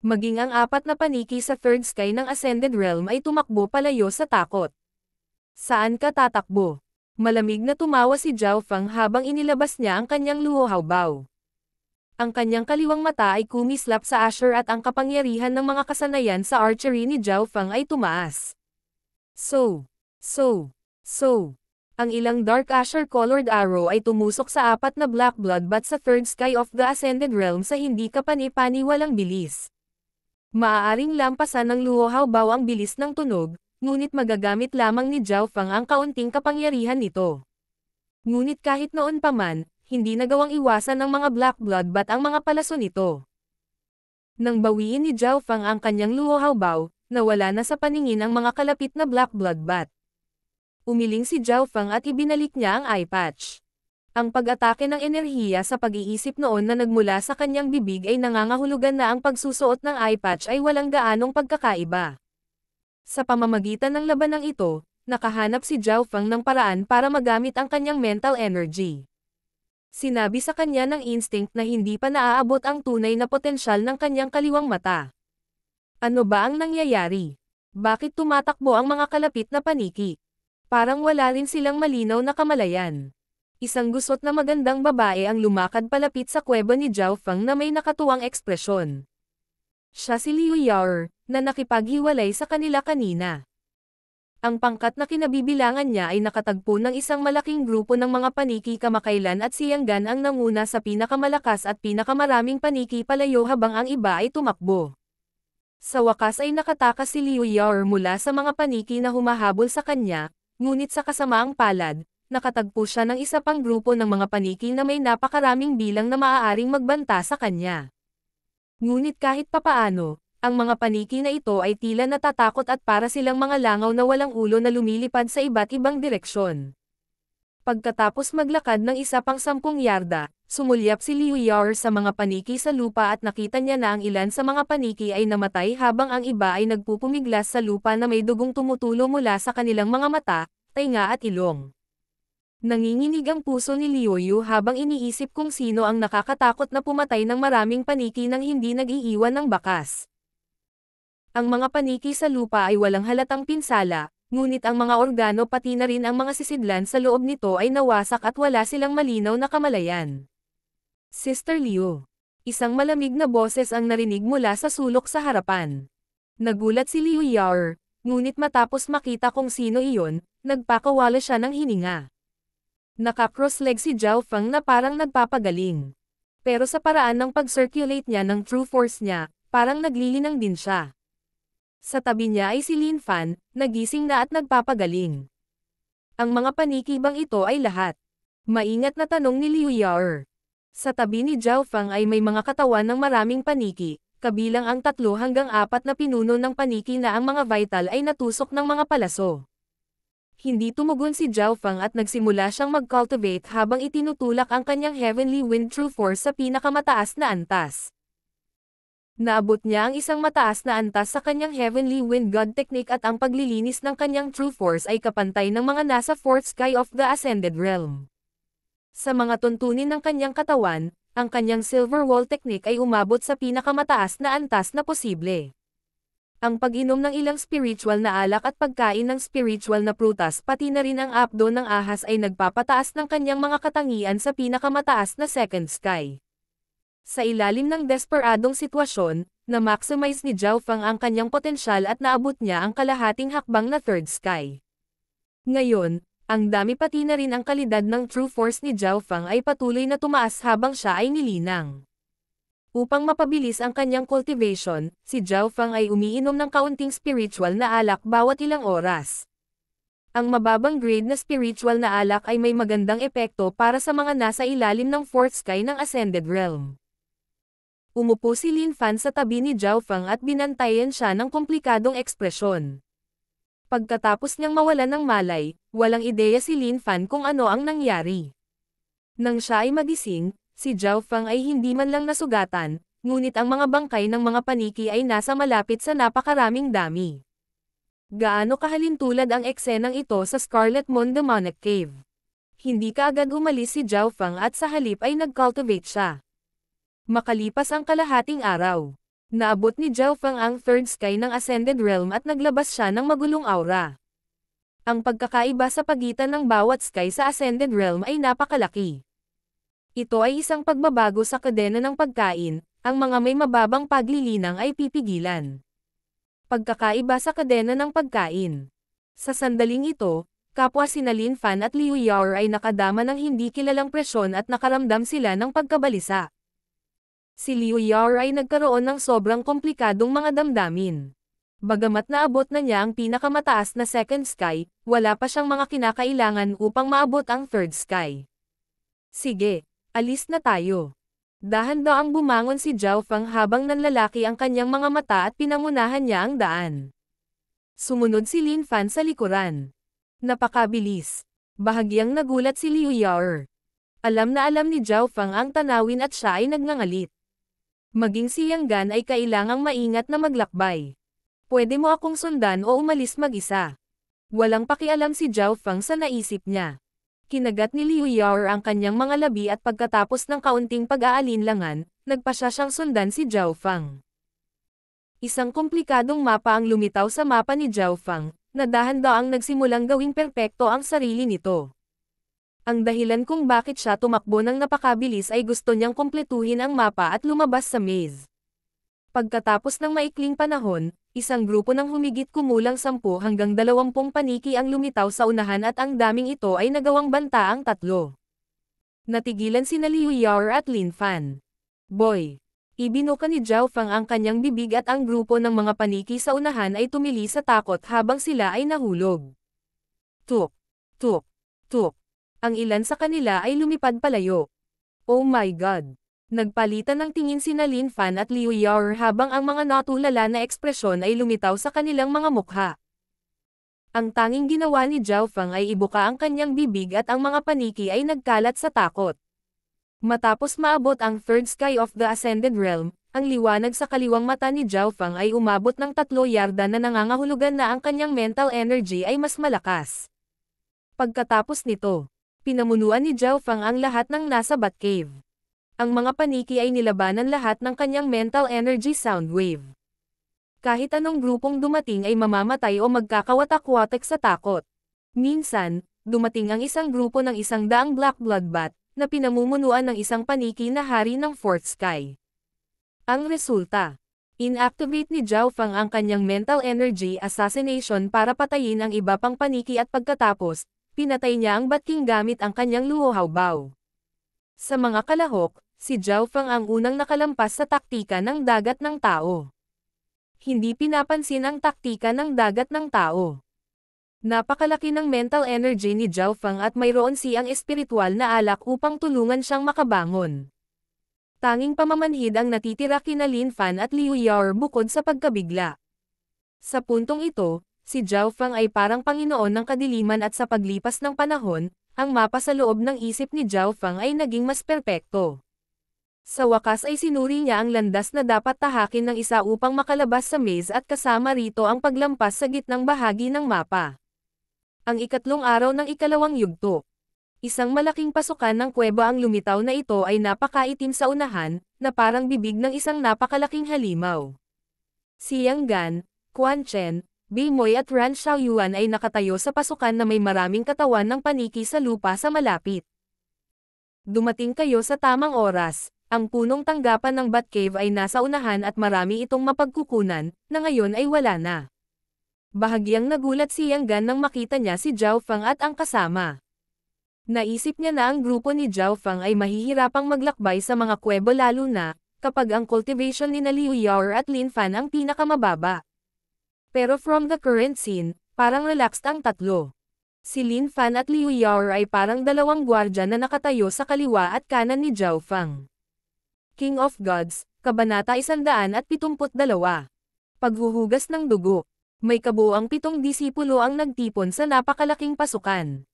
Maging ang apat na paniki sa third sky ng Ascended Realm ay tumakbo palayo sa takot. Saan ka tatakbo? Malamig na tumawa si Zhao Fang habang inilabas niya ang kanyang luho-hawbaw. Ang kanyang kaliwang mata ay kumislap sa Asher at ang kapangyarihan ng mga kasanayan sa archery ni Zhao Fang ay tumaas. So, so, so. Ang ilang Dark Asher colored arrow ay tumusok sa apat na Black Blood but sa Third Sky of the Ascended Realm sa hindi kapani-pani walang bilis. Maaaring lampasan ng Luohao baw ang bilis ng tunog, ngunit magagamit lamang ni Zhao Fang ang kaunting kapangyarihan nito. Ngunit kahit noon pa man, hindi nagawang iwasan ng mga Black Blood Bat ang mga palaso nito. Nang bawiin ni Zhao Fang ang kanyang luho-hawbaw, nawala na sa paningin ang mga kalapit na Black Blood Bat. Umiling si Zhao Fang at ibinalik niya ang eye patch. Ang pag-atake ng enerhiya sa pag-iisip noon na nagmula sa kanyang bibig ay nangangahulugan na ang pagsusuot ng eye patch ay walang gaanong pagkakaiba. Sa pamamagitan ng labanang ito, nakahanap si Zhao Fang ng paraan para magamit ang kanyang mental energy. Sinabi sa kanya ng instinct na hindi pa naaabot ang tunay na potensyal ng kanyang kaliwang mata. Ano ba ang nangyayari? Bakit tumatakbo ang mga kalapit na paniki? Parang wala rin silang malinaw na kamalayan. Isang gusot na magandang babae ang lumakad palapit sa kuweba ni Zhao Fang na may nakatuwang ekspresyon. Siya si Liu Yar, na nakipaghiwalay sa kanila kanina. Ang pangkat na kinabibilangan niya ay nakatagpo ng isang malaking grupo ng mga paniki kamakailan at siyanggan ang nanguna sa pinakamalakas at pinakamaraming paniki palayo habang ang iba ay tumakbo. Sa wakas ay nakatakas si Liu Yar mula sa mga paniki na humahabol sa kanya, ngunit sa kasamaang palad, nakatagpo siya ng isa pang grupo ng mga paniki na may napakaraming bilang na maaaring magbanta sa kanya. Ngunit kahit papaano, ang mga paniki na ito ay tila natatakot at para silang mga langaw na walang ulo na lumilipad sa iba't ibang direksyon. Pagkatapos maglakad ng isa pang sampung yarda, sumulyap si Liu Yar sa mga paniki sa lupa at nakita niya na ang ilan sa mga paniki ay namatay habang ang iba ay nagpupumiglas sa lupa na may dugong tumutulo mula sa kanilang mga mata, tainga at ilong. Nanginginig ang puso ni Liu Yu habang iniisip kung sino ang nakakatakot na pumatay ng maraming paniki nang hindi nag-iiwan ng bakas. Ang mga paniki sa lupa ay walang halatang pinsala, ngunit ang mga organo pati na rin ang mga sisidlan sa loob nito ay nawasak at wala silang malinaw na kamalayan. Sister Liu, Isang malamig na boses ang narinig mula sa sulok sa harapan. Nagulat si Liu Yar, ngunit matapos makita kung sino iyon, nagpakawala siya ng hininga. Nakakross-leg si Zhao Fang na parang nagpapagaling. Pero sa paraan ng pag-circulate niya ng true force niya, parang naglilinang din siya. Sa tabi niya ay si Lin Fan, nagising na at nagpapagaling. Ang mga panikibang ito ay lahat. Maingat na tanong ni Liu Yaer. Sa tabi ni Zhao Fang ay may mga katawan ng maraming paniki, kabilang ang tatlo hanggang apat na pinuno ng paniki na ang mga vital ay natusok ng mga palaso. Hindi tumugon si Zhao Fang at nagsimula siyang mag-cultivate habang itinutulak ang kanyang heavenly wind true force sa pinakamataas na antas. Naabot niya ang isang mataas na antas sa kanyang Heavenly Wind God technique at ang paglilinis ng kanyang true force ay kapantay ng mga nasa fourth sky of the ascended realm. Sa mga tuntunin ng kanyang katawan, ang kanyang silver wall technique ay umabot sa pinakamataas na antas na posible. Ang pag-inom ng ilang spiritual na alak at pagkain ng spiritual na prutas pati na rin ang apdo ng ahas ay nagpapataas ng kanyang mga katangian sa pinakamataas na second sky. Sa ilalim ng desperadong sitwasyon, na-maximize ni Zhao Fang ang kanyang potensyal at naabot niya ang kalahating hakbang na third sky. Ngayon, ang dami pati na rin ang kalidad ng true force ni Zhao Fang ay patuloy na tumaas habang siya ay nilinang. Upang mapabilis ang kanyang cultivation, si Zhao Fang ay umiinom ng kaunting spiritual na alak bawat ilang oras. Ang mababang grade na spiritual na alak ay may magandang epekto para sa mga nasa ilalim ng fourth sky ng Ascended Realm. Umupo si Lin Fan sa tabi ni Zhao Fang at binantayan siya ng komplikadong ekspresyon. Pagkatapos niyang mawala ng malay, walang ideya si Lin Fan kung ano ang nangyari. Nang siya ay magising, si Zhao Fang ay hindi man lang nasugatan, ngunit ang mga bangkay ng mga paniki ay nasa malapit sa napakaraming dami. Gaano kahalintulad ang eksenang ito sa Scarlet Moon Demonic Cave. Hindi kaagad umalis si Zhao Fang at sa halip ay nag-cultivate siya. Makalipas ang kalahating araw, naabot ni Zhao Fang ang third sky ng Ascended Realm at naglabas siya ng magulong aura. Ang pagkakaiba sa pagitan ng bawat sky sa Ascended Realm ay napakalaki. Ito ay isang pagbabago sa kadena ng pagkain, ang mga may mababang paglilinang ay pipigilan. Pagkakaiba sa kadena ng pagkain. Sa sandaling ito, kapwa sina Lin Fan at Liu Yar ay nakadama ng hindi kilalang presyon at nakaramdam sila ng pagkabalisa. Si Liu Yar ay nagkaroon ng sobrang komplikadong mga damdamin. Bagamat naabot na niya ang pinakamataas na second sky, wala pa siyang mga kinakailangan upang maabot ang third sky. Sige, alis na tayo. dahan ang bumangon si Zhao Fang habang nanlalaki ang kanyang mga mata at pinangunahan niya ang daan. Sumunod si Lin Fan sa likuran. Napakabilis. Bahagyang nagulat si Liu Yar. Alam na alam ni Zhao Fang ang tanawin at siya ay nagngangalit. Maging si Yanggan ay kailangang maingat na maglakbay. Pwede mo akong sundan o umalis mag-isa. Walang pakialam si Zhao Fang sa naisip niya. Kinagat ni Liu Yao ang kanyang mga labi at pagkatapos ng kaunting pag-aalinlangan, nagpasya siyang sundan si Zhao Fang. Isang komplikadong mapa ang lumitaw sa mapa ni Zhao Fang, na dahan-daang nagsimulang gawing perpekto ang sarili nito. Ang dahilan kung bakit siya tumakbo ng napakabilis ay gusto niyang kumpletuhin ang mapa at lumabas sa maze. Pagkatapos ng maikling panahon, isang grupo ng humigit kumulang 10 hanggang 20 paniki ang lumitaw sa unahan at ang daming ito ay nagawang banta ang tatlo. Natigilan si Liu Yar at Lin Fan. Boy! Ibinuka ni Zhao Fang ang kanyang bibig at ang grupo ng mga paniki sa unahan ay tumili sa takot habang sila ay nahulog. Tuk! Tuk! Tuk! Ang ilan sa kanila ay lumipad palayo. Oh my God! Nagpalitan ng tingin si Nalin Fan at Liu Yar habang ang mga natulala na ekspresyon ay lumitaw sa kanilang mga mukha. Ang tanging ginawa ni Zhao Fang ay ibuka ang kanyang bibig at ang mga paniki ay nagkalat sa takot. Matapos maabot ang third sky of the Ascended Realm, ang liwanag sa kaliwang mata ni Zhao Fang ay umabot ng tatlo yarda na nangangahulugan na ang kanyang mental energy ay mas malakas. Pagkatapos nito, Pinamunuan ni Zhao ang lahat ng nasa Batcave. Ang mga paniki ay nilabanan lahat ng kanyang mental energy sound wave. Kahit anong grupong dumating ay mamamatay o magkakawatak-watak sa takot. Minsan, dumating ang isang grupo ng isang daang black blood bat, na pinamumunuan ng isang paniki na hari ng Fourth Sky. Ang resulta, inactivate ni Zhao Fang ang kanyang mental energy assassination para patayin ang iba pang paniki at pagkatapos, Pinatay niya ang batking gamit ang kanyang luho-hawbaw. Sa mga kalahok, si Zhao Fang ang unang nakalampas sa taktika ng dagat ng tao. Hindi pinapansin ang taktika ng dagat ng tao. Napakalaki ng mental energy ni Zhao Fang at mayroon siyang espiritual na alak upang tulungan siyang makabangon. Tanging pamamanhid ang natitira kina Lin Fan at Liu Yar bukod sa pagkabigla. Sa puntong ito, si Zhao Fang ay parang Panginoon ng kadiliman at sa paglipas ng panahon, ang mapa sa loob ng isip ni Zhao Fang ay naging mas perpekto. Sa wakas ay sinuri niya ang landas na dapat tahakin ng isa upang makalabas sa maze at kasama rito ang paglampas sa gitnang bahagi ng mapa. Ang ikatlong araw ng ikalawang yugto. Isang malaking pasukan ng kuweba ang lumitaw na ito ay napakaitim sa unahan, na parang bibig ng isang napakalaking halimaw. Si Yang Gan, Quan Chen, Bimoy at Ran Xiaoyuan ay nakatayo sa pasukan na may maraming katawan ng paniki sa lupa sa malapit. Dumating kayo sa tamang oras. Ang punong tanggapan ng Batcave ay nasa unahan at marami itong mapagkukunan, na ngayon ay wala na. Bahagyang nagulat si Yang Gan nang makita niya si Zhao Fang at ang kasama. Naisip niya na ang grupo ni Zhao Fang ay mahihirapang maglakbay sa mga kuwebo lalo na, kapag ang cultivation ni Liu Yao at Lin Fan ang pinakamababa. Pero from the current scene, parang relaxed ang tatlo. Si Lin Fan at Liu Yao ay parang dalawang gwardya na nakatayo sa kaliwa at kanan ni Zhao Fang. King of Gods, Kabanata 172. Paghuhugas ng dugo. May kabuang pitong disipulo ang nagtipon sa napakalaking pasukan.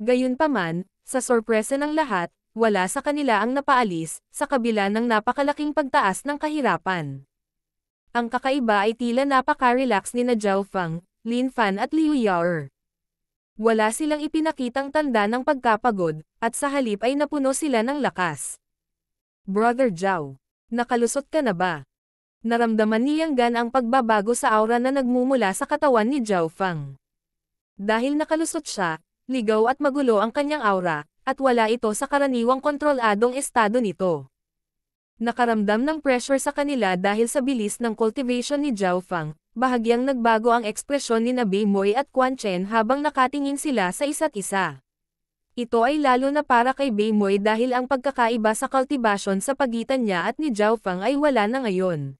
Gayunpaman, sa sorpresa ng lahat, wala sa kanila ang napaalis, sa kabila ng napakalaking pagtaas ng kahirapan. Ang kakaiba ay tila napaka-relax ni na Zhao Fang, Lin Fan at Liu Yaor. Wala silang ipinakitang tanda ng pagkapagod, at sa halip ay napuno sila ng lakas. Brother Zhao, nakalusot ka na ba? Naramdaman ni Yang Gan ang pagbabago sa aura na nagmumula sa katawan ni Zhao Fang. Dahil nakalusot siya, ligaw at magulo ang kanyang aura, at wala ito sa karaniwang kontroladong estado nito nakaramdam ng pressure sa kanila dahil sa bilis ng cultivation ni Zhao Fang. Bahagyang nagbago ang ekspresyon ni Nabi Moy at Quan Chen habang nakatingin sila sa isa't isa. Ito ay lalo na para kay Bei Baymoy dahil ang pagkakaiba sa cultivation sa pagitan niya at ni Zhao Fang ay wala na ngayon.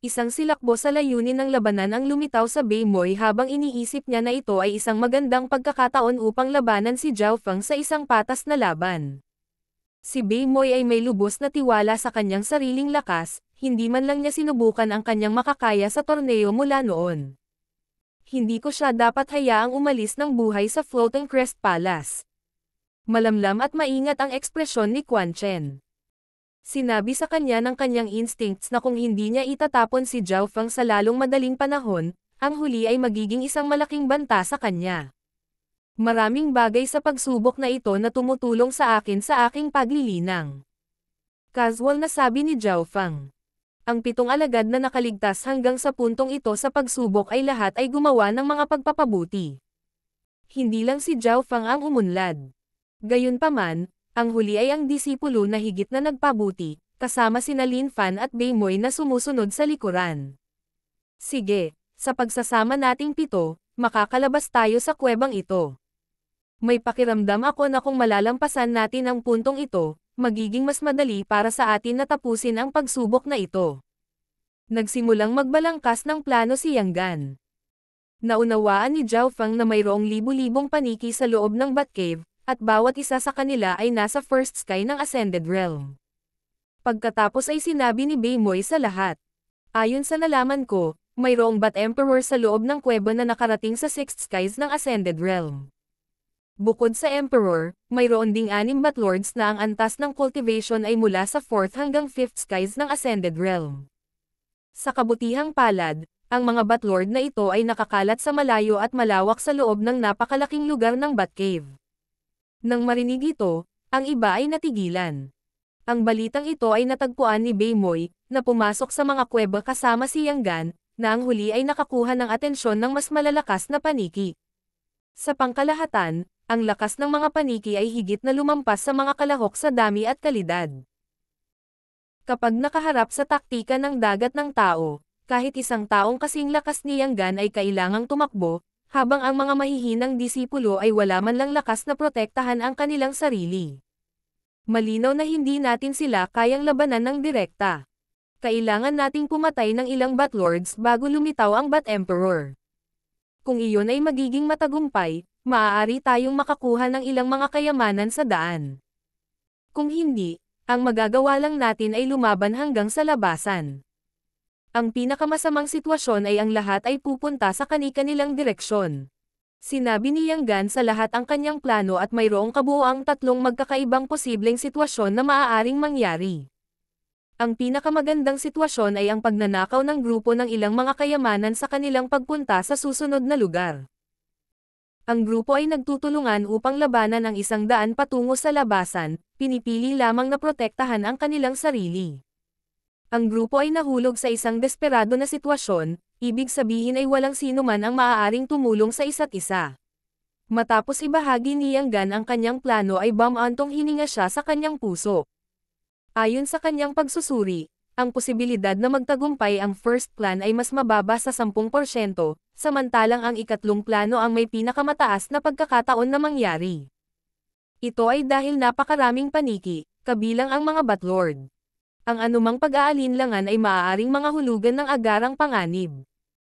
Isang silakbo sa layunin ng labanan ang lumitaw sa Bei Baymoy habang iniisip niya na ito ay isang magandang pagkakataon upang labanan si Zhao Fang sa isang patas na laban. Si Baymoy ay may lubos na tiwala sa kanyang sariling lakas, hindi man lang niya sinubukan ang kanyang makakaya sa torneo mula noon. Hindi ko siya dapat hayaang umalis ng buhay sa Floating Crest Palace. Malamlam at maingat ang ekspresyon ni Quan Chen. Sinabi sa kanya ng kanyang instincts na kung hindi niya itatapon si Zhao Fang sa lalong madaling panahon, ang huli ay magiging isang malaking banta sa kanya. Maraming bagay sa pagsubok na ito na tumutulong sa akin sa aking paglilinang. Casual na sabi ni Zhao Fang. Ang pitong alagad na nakaligtas hanggang sa puntong ito sa pagsubok ay lahat ay gumawa ng mga pagpapabuti. Hindi lang si Zhao Fang ang umunlad. Gayunpaman, ang huli ay ang disipulo na higit na nagpabuti, kasama sina Lin Fan at Bei Moy na sumusunod sa likuran. Sige, sa pagsasama nating pito, makakalabas tayo sa kuwebang ito. May pakiramdam ako na kung malalampasan natin ang puntong ito, magiging mas madali para sa atin na tapusin ang pagsubok na ito. Nagsimulang magbalangkas ng plano si Yang Gan. Naunawaan ni Zhao Fang na mayroong libu-libong paniki sa loob ng Batcave, at bawat isa sa kanila ay nasa first sky ng Ascended Realm. Pagkatapos ay sinabi ni Bei Moy sa lahat. Ayon sa nalaman ko, mayroong Bat Emperor sa loob ng kuweba na nakarating sa sixth skies ng Ascended Realm. Bukod sa Emperor, mayroon ding anim bat lords na ang antas ng cultivation ay mula sa 4th hanggang 5th skies ng Ascended Realm. Sa kabutihang palad, ang mga Batlord na ito ay nakakalat sa malayo at malawak sa loob ng napakalaking lugar ng Batcave. Nang marinig ito, ang iba ay natigilan. Ang balitang ito ay natagpuan ni Baymoy, na pumasok sa mga kuweba kasama si Yanggan, na ang huli ay nakakuha ng atensyon ng mas malalakas na paniki. Sa pangkalahatan, ang lakas ng mga paniki ay higit na lumampas sa mga kalahok sa dami at kalidad. Kapag nakaharap sa taktika ng dagat ng tao, kahit isang taong kasing lakas niyang gan ay kailangang tumakbo, habang ang mga mahihinang disipulo ay wala man lang lakas na protektahan ang kanilang sarili. Malinaw na hindi natin sila kayang labanan ng direkta. Kailangan nating pumatay ng ilang Lords bago lumitaw ang Bat Emperor kung iyon ay magiging matagumpay, maaari tayong makakuha ng ilang mga kayamanan sa daan. Kung hindi, ang magagawa lang natin ay lumaban hanggang sa labasan. Ang pinakamasamang sitwasyon ay ang lahat ay pupunta sa kani-kanilang direksyon. Sinabi ni Yang Gan sa lahat ang kanyang plano at mayroong kabuoang tatlong magkakaibang posibleng sitwasyon na maaaring mangyari. Ang pinakamagandang sitwasyon ay ang pagnanakaw ng grupo ng ilang mga kayamanan sa kanilang pagpunta sa susunod na lugar. Ang grupo ay nagtutulungan upang labanan ang isang daan patungo sa labasan, pinipili lamang na protektahan ang kanilang sarili. Ang grupo ay nahulog sa isang desperado na sitwasyon, ibig sabihin ay walang sino man ang maaaring tumulong sa isa't isa. Matapos ibahagi ni Yanggan ang kanyang plano ay bamantong hininga siya sa kanyang puso. Ayon sa kanyang pagsusuri, ang posibilidad na magtagumpay ang first plan ay mas mababa sa 10%, samantalang ang ikatlong plano ang may pinakamataas na pagkakataon na mangyari. Ito ay dahil napakaraming paniki, kabilang ang mga batlord. Ang anumang pag-aalinlangan ay maaaring mga hulugan ng agarang panganib.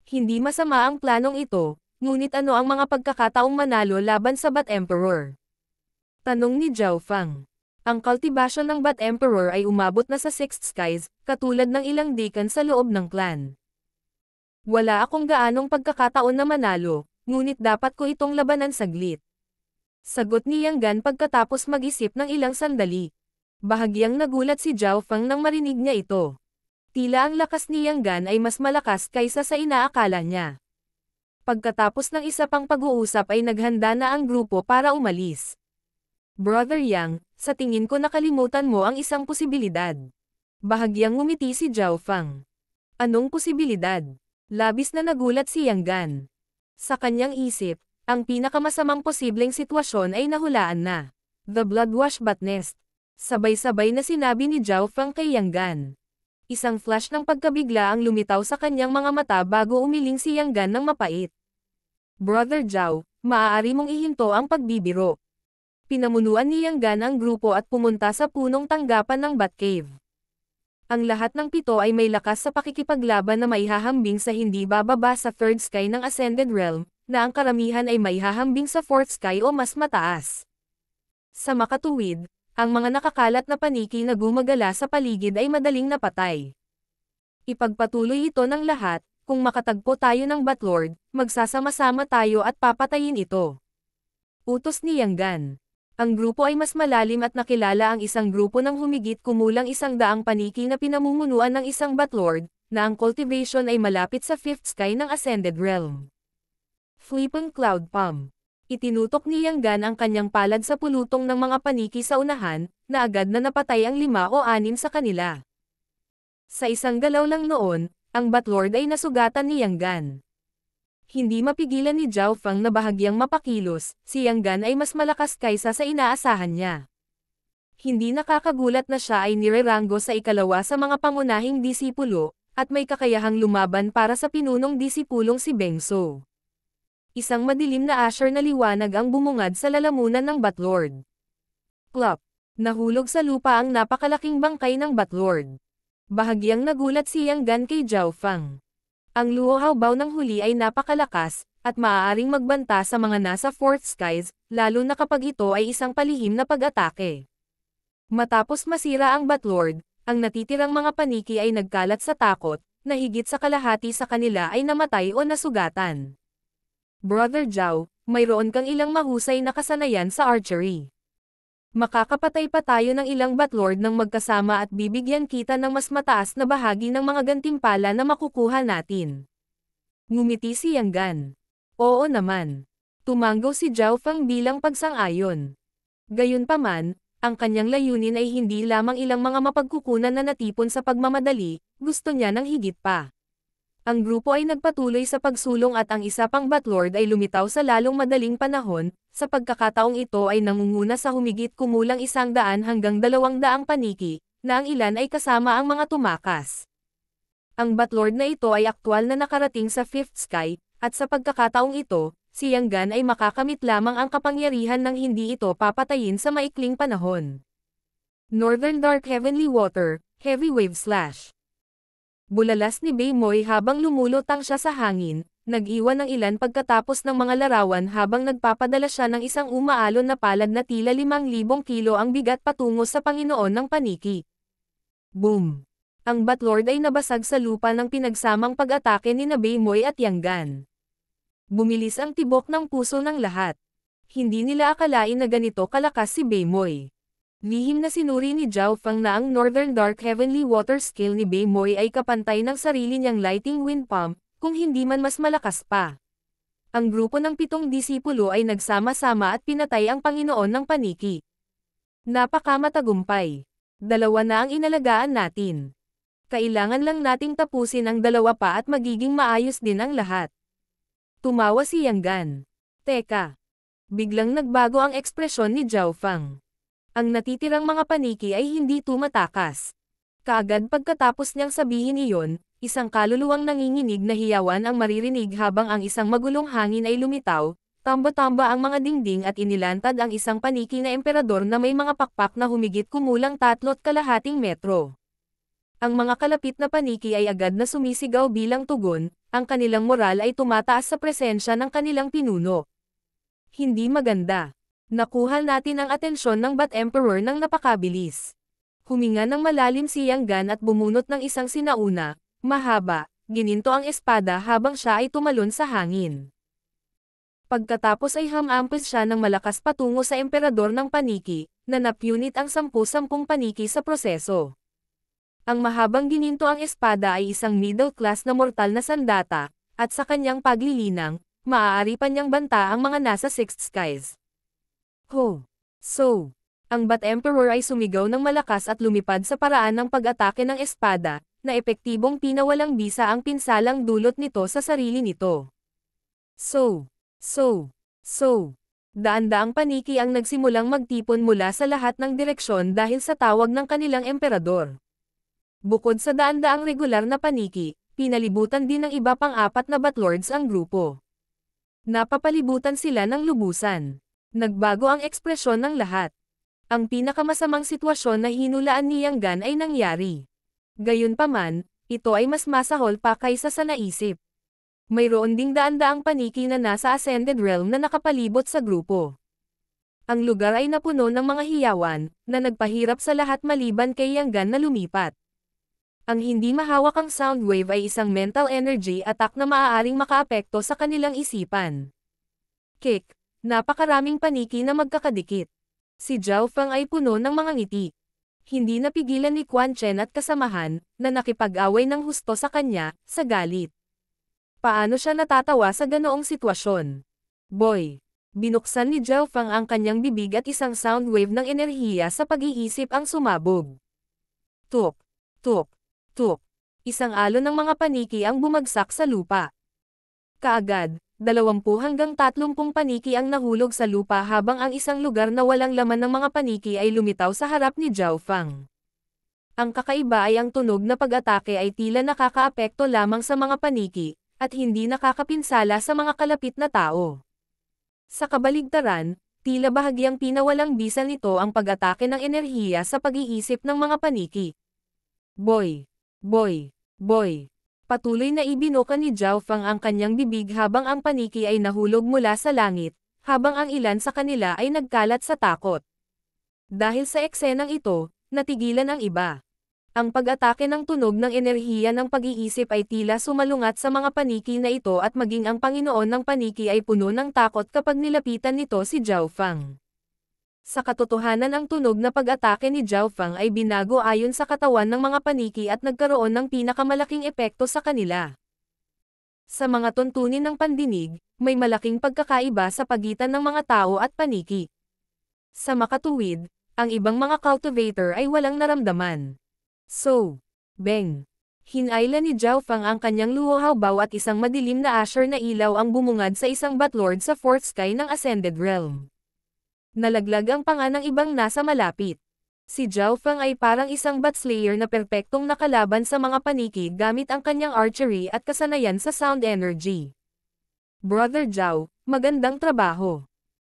Hindi masama ang planong ito, ngunit ano ang mga pagkakataong manalo laban sa Bat Emperor? Tanong ni Zhao Fang. Ang kultibasyon ng Bat Emperor ay umabot na sa Sixth Skies, katulad ng ilang deacon sa loob ng clan. Wala akong gaanong pagkakataon na manalo, ngunit dapat ko itong labanan saglit. Sagot ni Yang Gan pagkatapos mag-isip ng ilang sandali. Bahagyang nagulat si Zhao Fang nang marinig niya ito. Tila ang lakas ni Yang Gan ay mas malakas kaysa sa inaakala niya. Pagkatapos ng isa pang pag-uusap ay naghanda na ang grupo para umalis. Brother Yang, sa tingin ko nakalimutan mo ang isang posibilidad. Bahagyang ngumiti si Zhao Fang. Anong posibilidad? Labis na nagulat si Yang Gan. Sa kanyang isip, ang pinakamasamang posibleng sitwasyon ay nahulaan na. The Bloodwash wash bat nest. Sabay-sabay na sinabi ni Zhao Fang kay Yang Gan. Isang flash ng pagkabigla ang lumitaw sa kanyang mga mata bago umiling si Yang Gan ng mapait. Brother Zhao, maaari mong ihinto ang pagbibiro. Pinamunuan ni Yanggan ang grupo at pumunta sa punong tanggapan ng Batcave. Ang lahat ng pito ay may lakas sa pakikipaglaban na maihahambing sa hindi bababa sa third sky ng Ascended Realm, na ang karamihan ay maihahambing sa fourth sky o mas mataas. Sa makatuwid, ang mga nakakalat na paniki na gumagala sa paligid ay madaling napatay. Ipagpatuloy ito ng lahat, kung makatagpo tayo ng Batlord, magsasama-sama tayo at papatayin ito. Utos ni Yanggan. Ang grupo ay mas malalim at nakilala ang isang grupo ng humigit kumulang isang daang paniki na pinamumunuan ng isang Batlord, na ang cultivation ay malapit sa fifth sky ng Ascended Realm. Flipping Cloud Palm Itinutok ni Yanggan ang kanyang palad sa pulutong ng mga paniki sa unahan, na agad na napatay ang lima o anim sa kanila. Sa isang galaw lang noon, ang Batlord ay nasugatan ni Yanggan. Hindi mapigilan ni Zhao Fang na bahagyang mapakilos, si Yang Gan ay mas malakas kaysa sa inaasahan niya. Hindi nakakagulat na siya ay nirerango sa ikalawa sa mga pangunahing disipulo, at may kakayahang lumaban para sa pinunong disipulong si Bengso. Isang madilim na asher na liwanag ang bumungad sa lalamunan ng Batlord. Plop! Nahulog sa lupa ang napakalaking bangkay ng Batlord. Bahagyang nagulat si Yang Gan kay Zhao Fang. Ang luho ng huli ay napakalakas, at maaaring magbanta sa mga nasa fourth Skies, lalo na kapag ito ay isang palihim na pag-atake. Matapos masira ang Batlord, ang natitirang mga paniki ay nagkalat sa takot, na higit sa kalahati sa kanila ay namatay o nasugatan. Brother Zhao, mayroon kang ilang mahusay na kasanayan sa archery. Makakapatay pa tayo ng ilang Batlord ng magkasama at bibigyan kita ng mas mataas na bahagi ng mga gantimpala na makukuha natin. Ngumiti si Yang Gan. Oo naman. Tumanggo si Zhao Fang bilang pagsang-ayon. Gayunpaman, ang kanyang layunin ay hindi lamang ilang mga mapagkukunan na natipon sa pagmamadali, gusto niya ng higit pa ang grupo ay nagpatuloy sa pagsulong at ang isa pang Batlord ay lumitaw sa lalong madaling panahon, sa pagkakataong ito ay nangunguna sa humigit kumulang isang daan hanggang dalawang daang paniki, na ang ilan ay kasama ang mga tumakas. Ang Batlord na ito ay aktwal na nakarating sa Fifth Sky, at sa pagkakataong ito, si Yanggan ay makakamit lamang ang kapangyarihan ng hindi ito papatayin sa maikling panahon. Northern Dark Heavenly Water, Heavy Wave Slash Bulalas ni Baymoy habang lumulutang siya sa hangin, nag-iwan ng ilan pagkatapos ng mga larawan habang nagpapadala siya ng isang umaalon na palad na tila 5,000 kilo ang bigat patungo sa Panginoon ng Paniki. Boom! Ang Batlord ay nabasag sa lupa ng pinagsamang pag-atake ni na Baymoy at Yanggan. Bumilis ang tibok ng puso ng lahat. Hindi nila akalain na ganito kalakas si Baymoy. Lihim na sinuri ni Zhao Fang na ang Northern Dark Heavenly Water Scale ni Bei Moy ay kapantay ng sarili niyang lighting wind pump, kung hindi man mas malakas pa. Ang grupo ng pitong disipulo ay nagsama-sama at pinatay ang Panginoon ng paniki. Napakamatagumpay. Dalawa na ang inalagaan natin. Kailangan lang nating tapusin ang dalawa pa at magiging maayos din ang lahat. Tumawa si Yanggan. Teka. Biglang nagbago ang ekspresyon ni Zhao Fang ang natitirang mga paniki ay hindi tumatakas. Kaagad pagkatapos niyang sabihin iyon, isang kaluluwang nanginginig na hiyawan ang maririnig habang ang isang magulong hangin ay lumitaw, tambo-tamba ang mga dingding at inilantad ang isang paniki na emperador na may mga pakpak na humigit kumulang tatlot kalahating metro. Ang mga kalapit na paniki ay agad na sumisigaw bilang tugon, ang kanilang moral ay tumataas sa presensya ng kanilang pinuno. Hindi maganda. Nakuha natin ang atensyon ng Bat Emperor ng napakabilis. Huminga ng malalim si Yang Gan at bumunot ng isang sinauna, mahaba, gininto ang espada habang siya ay tumalon sa hangin. Pagkatapos ay hamampus siya ng malakas patungo sa emperador ng paniki, na napunit ang sampu-sampung paniki sa proseso. Ang mahabang gininto ang espada ay isang middle class na mortal na sandata, at sa kanyang paglilinang, maaari pa niyang banta ang mga nasa sixth skies. Ho! So! Ang Bat Emperor ay sumigaw ng malakas at lumipad sa paraan ng pag-atake ng espada, na epektibong pinawalang bisa ang pinsalang dulot nito sa sarili nito. So! So! So! Daan-daang paniki ang nagsimulang magtipon mula sa lahat ng direksyon dahil sa tawag ng kanilang emperador. Bukod sa daan-daang regular na paniki, pinalibutan din ng iba pang apat na batlords ang grupo. Napapalibutan sila ng lubusan. Nagbago ang ekspresyon ng lahat. Ang pinakamasamang sitwasyon na hinulaan ni Yang Gan ay nangyari. Gayunpaman, ito ay mas masahol pa kaysa sa naisip. Mayroon ding daan-daang paniki na nasa Ascended Realm na nakapalibot sa grupo. Ang lugar ay napuno ng mga hiyawan, na nagpahirap sa lahat maliban kay Yang Gan na lumipat. Ang hindi mahawak ang sound wave ay isang mental energy attack na maaaring makaapekto sa kanilang isipan. Kick, Napakaraming paniki na magkakadikit. Si Zhao Fang ay puno ng mga ngiti. Hindi napigilan ni Quan Chen at kasamahan, na nakipag-away ng husto sa kanya, sa galit. Paano siya natatawa sa ganoong sitwasyon? Boy! Binuksan ni Zhao Fang ang kanyang bibig at isang sound wave ng enerhiya sa pag-iisip ang sumabog. Tup! Tup! Tup! Isang alon ng mga paniki ang bumagsak sa lupa. Kaagad, 20 hanggang 30 paniki ang nahulog sa lupa habang ang isang lugar na walang laman ng mga paniki ay lumitaw sa harap ni Zhao Fang. Ang kakaiba ay ang tunog na pag-atake ay tila nakakaapekto lamang sa mga paniki, at hindi nakakapinsala sa mga kalapit na tao. Sa kabaligtaran, tila bahagyang pinawalang bisa nito ang pag-atake ng enerhiya sa pag-iisip ng mga paniki. Boy! Boy! Boy! Patuloy na ibinuka ni Zhao Fang ang kanyang bibig habang ang paniki ay nahulog mula sa langit, habang ang ilan sa kanila ay nagkalat sa takot. Dahil sa eksenang ito, natigilan ang iba. Ang pag-atake ng tunog ng enerhiya ng pag-iisip ay tila sumalungat sa mga paniki na ito at maging ang Panginoon ng paniki ay puno ng takot kapag nilapitan nito si Zhao Fang. Sa katotohanan ang tunog na pag-atake ni Zhao Fang ay binago ayon sa katawan ng mga paniki at nagkaroon ng pinakamalaking epekto sa kanila. Sa mga tuntunin ng pandinig, may malaking pagkakaiba sa pagitan ng mga tao at paniki. Sa makatuwid, ang ibang mga cultivator ay walang naramdaman. So, Beng, hinayla ni Zhao Fang ang kanyang luho-hawbaw at isang madilim na asher na ilaw ang bumungad sa isang batlord sa fourth sky ng Ascended Realm nalaglag ang panga ng ibang nasa malapit. Si Zhao Feng ay parang isang batslayer na perpektong nakalaban sa mga paniki gamit ang kanyang archery at kasanayan sa sound energy. Brother Zhao, magandang trabaho.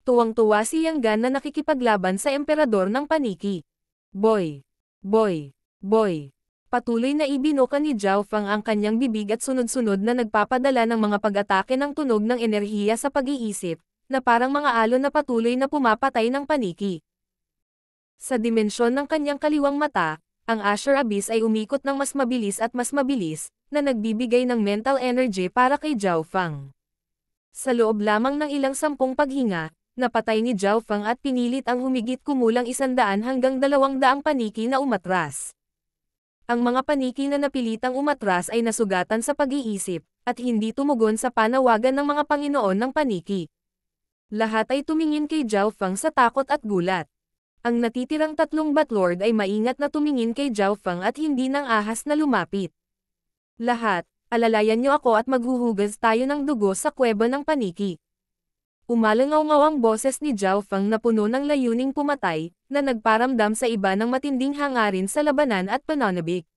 Tuwang-tuwa si Yang Gan na nakikipaglaban sa emperador ng paniki. Boy! Boy! Boy! Patuloy na ibinuka ni Zhao Feng ang kanyang bibig at sunod-sunod na nagpapadala ng mga pag-atake ng tunog ng enerhiya sa pag-iisip, na parang mga alon na patuloy na pumapatay ng paniki. Sa dimensyon ng kanyang kaliwang mata, ang Asher Abyss ay umikot ng mas mabilis at mas mabilis, na nagbibigay ng mental energy para kay Zhao Fang. Sa loob lamang ng ilang sampung paghinga, napatay ni Zhao Fang at pinilit ang humigit kumulang isandaan hanggang dalawang daang paniki na umatras. Ang mga paniki na napilitang umatras ay nasugatan sa pag-iisip, at hindi tumugon sa panawagan ng mga Panginoon ng paniki. Lahat ay tumingin kay Zhao Fang sa takot at gulat. Ang natitirang tatlong Batlord ay maingat na tumingin kay Zhao Fang at hindi nang ahas na lumapit. Lahat, alalayan niyo ako at maghuhugas tayo ng dugo sa kuweba ng paniki. Umalangaw-ngaw ang boses ni Zhao Fang na puno ng layuning pumatay, na nagparamdam sa iba ng matinding hangarin sa labanan at pananabik.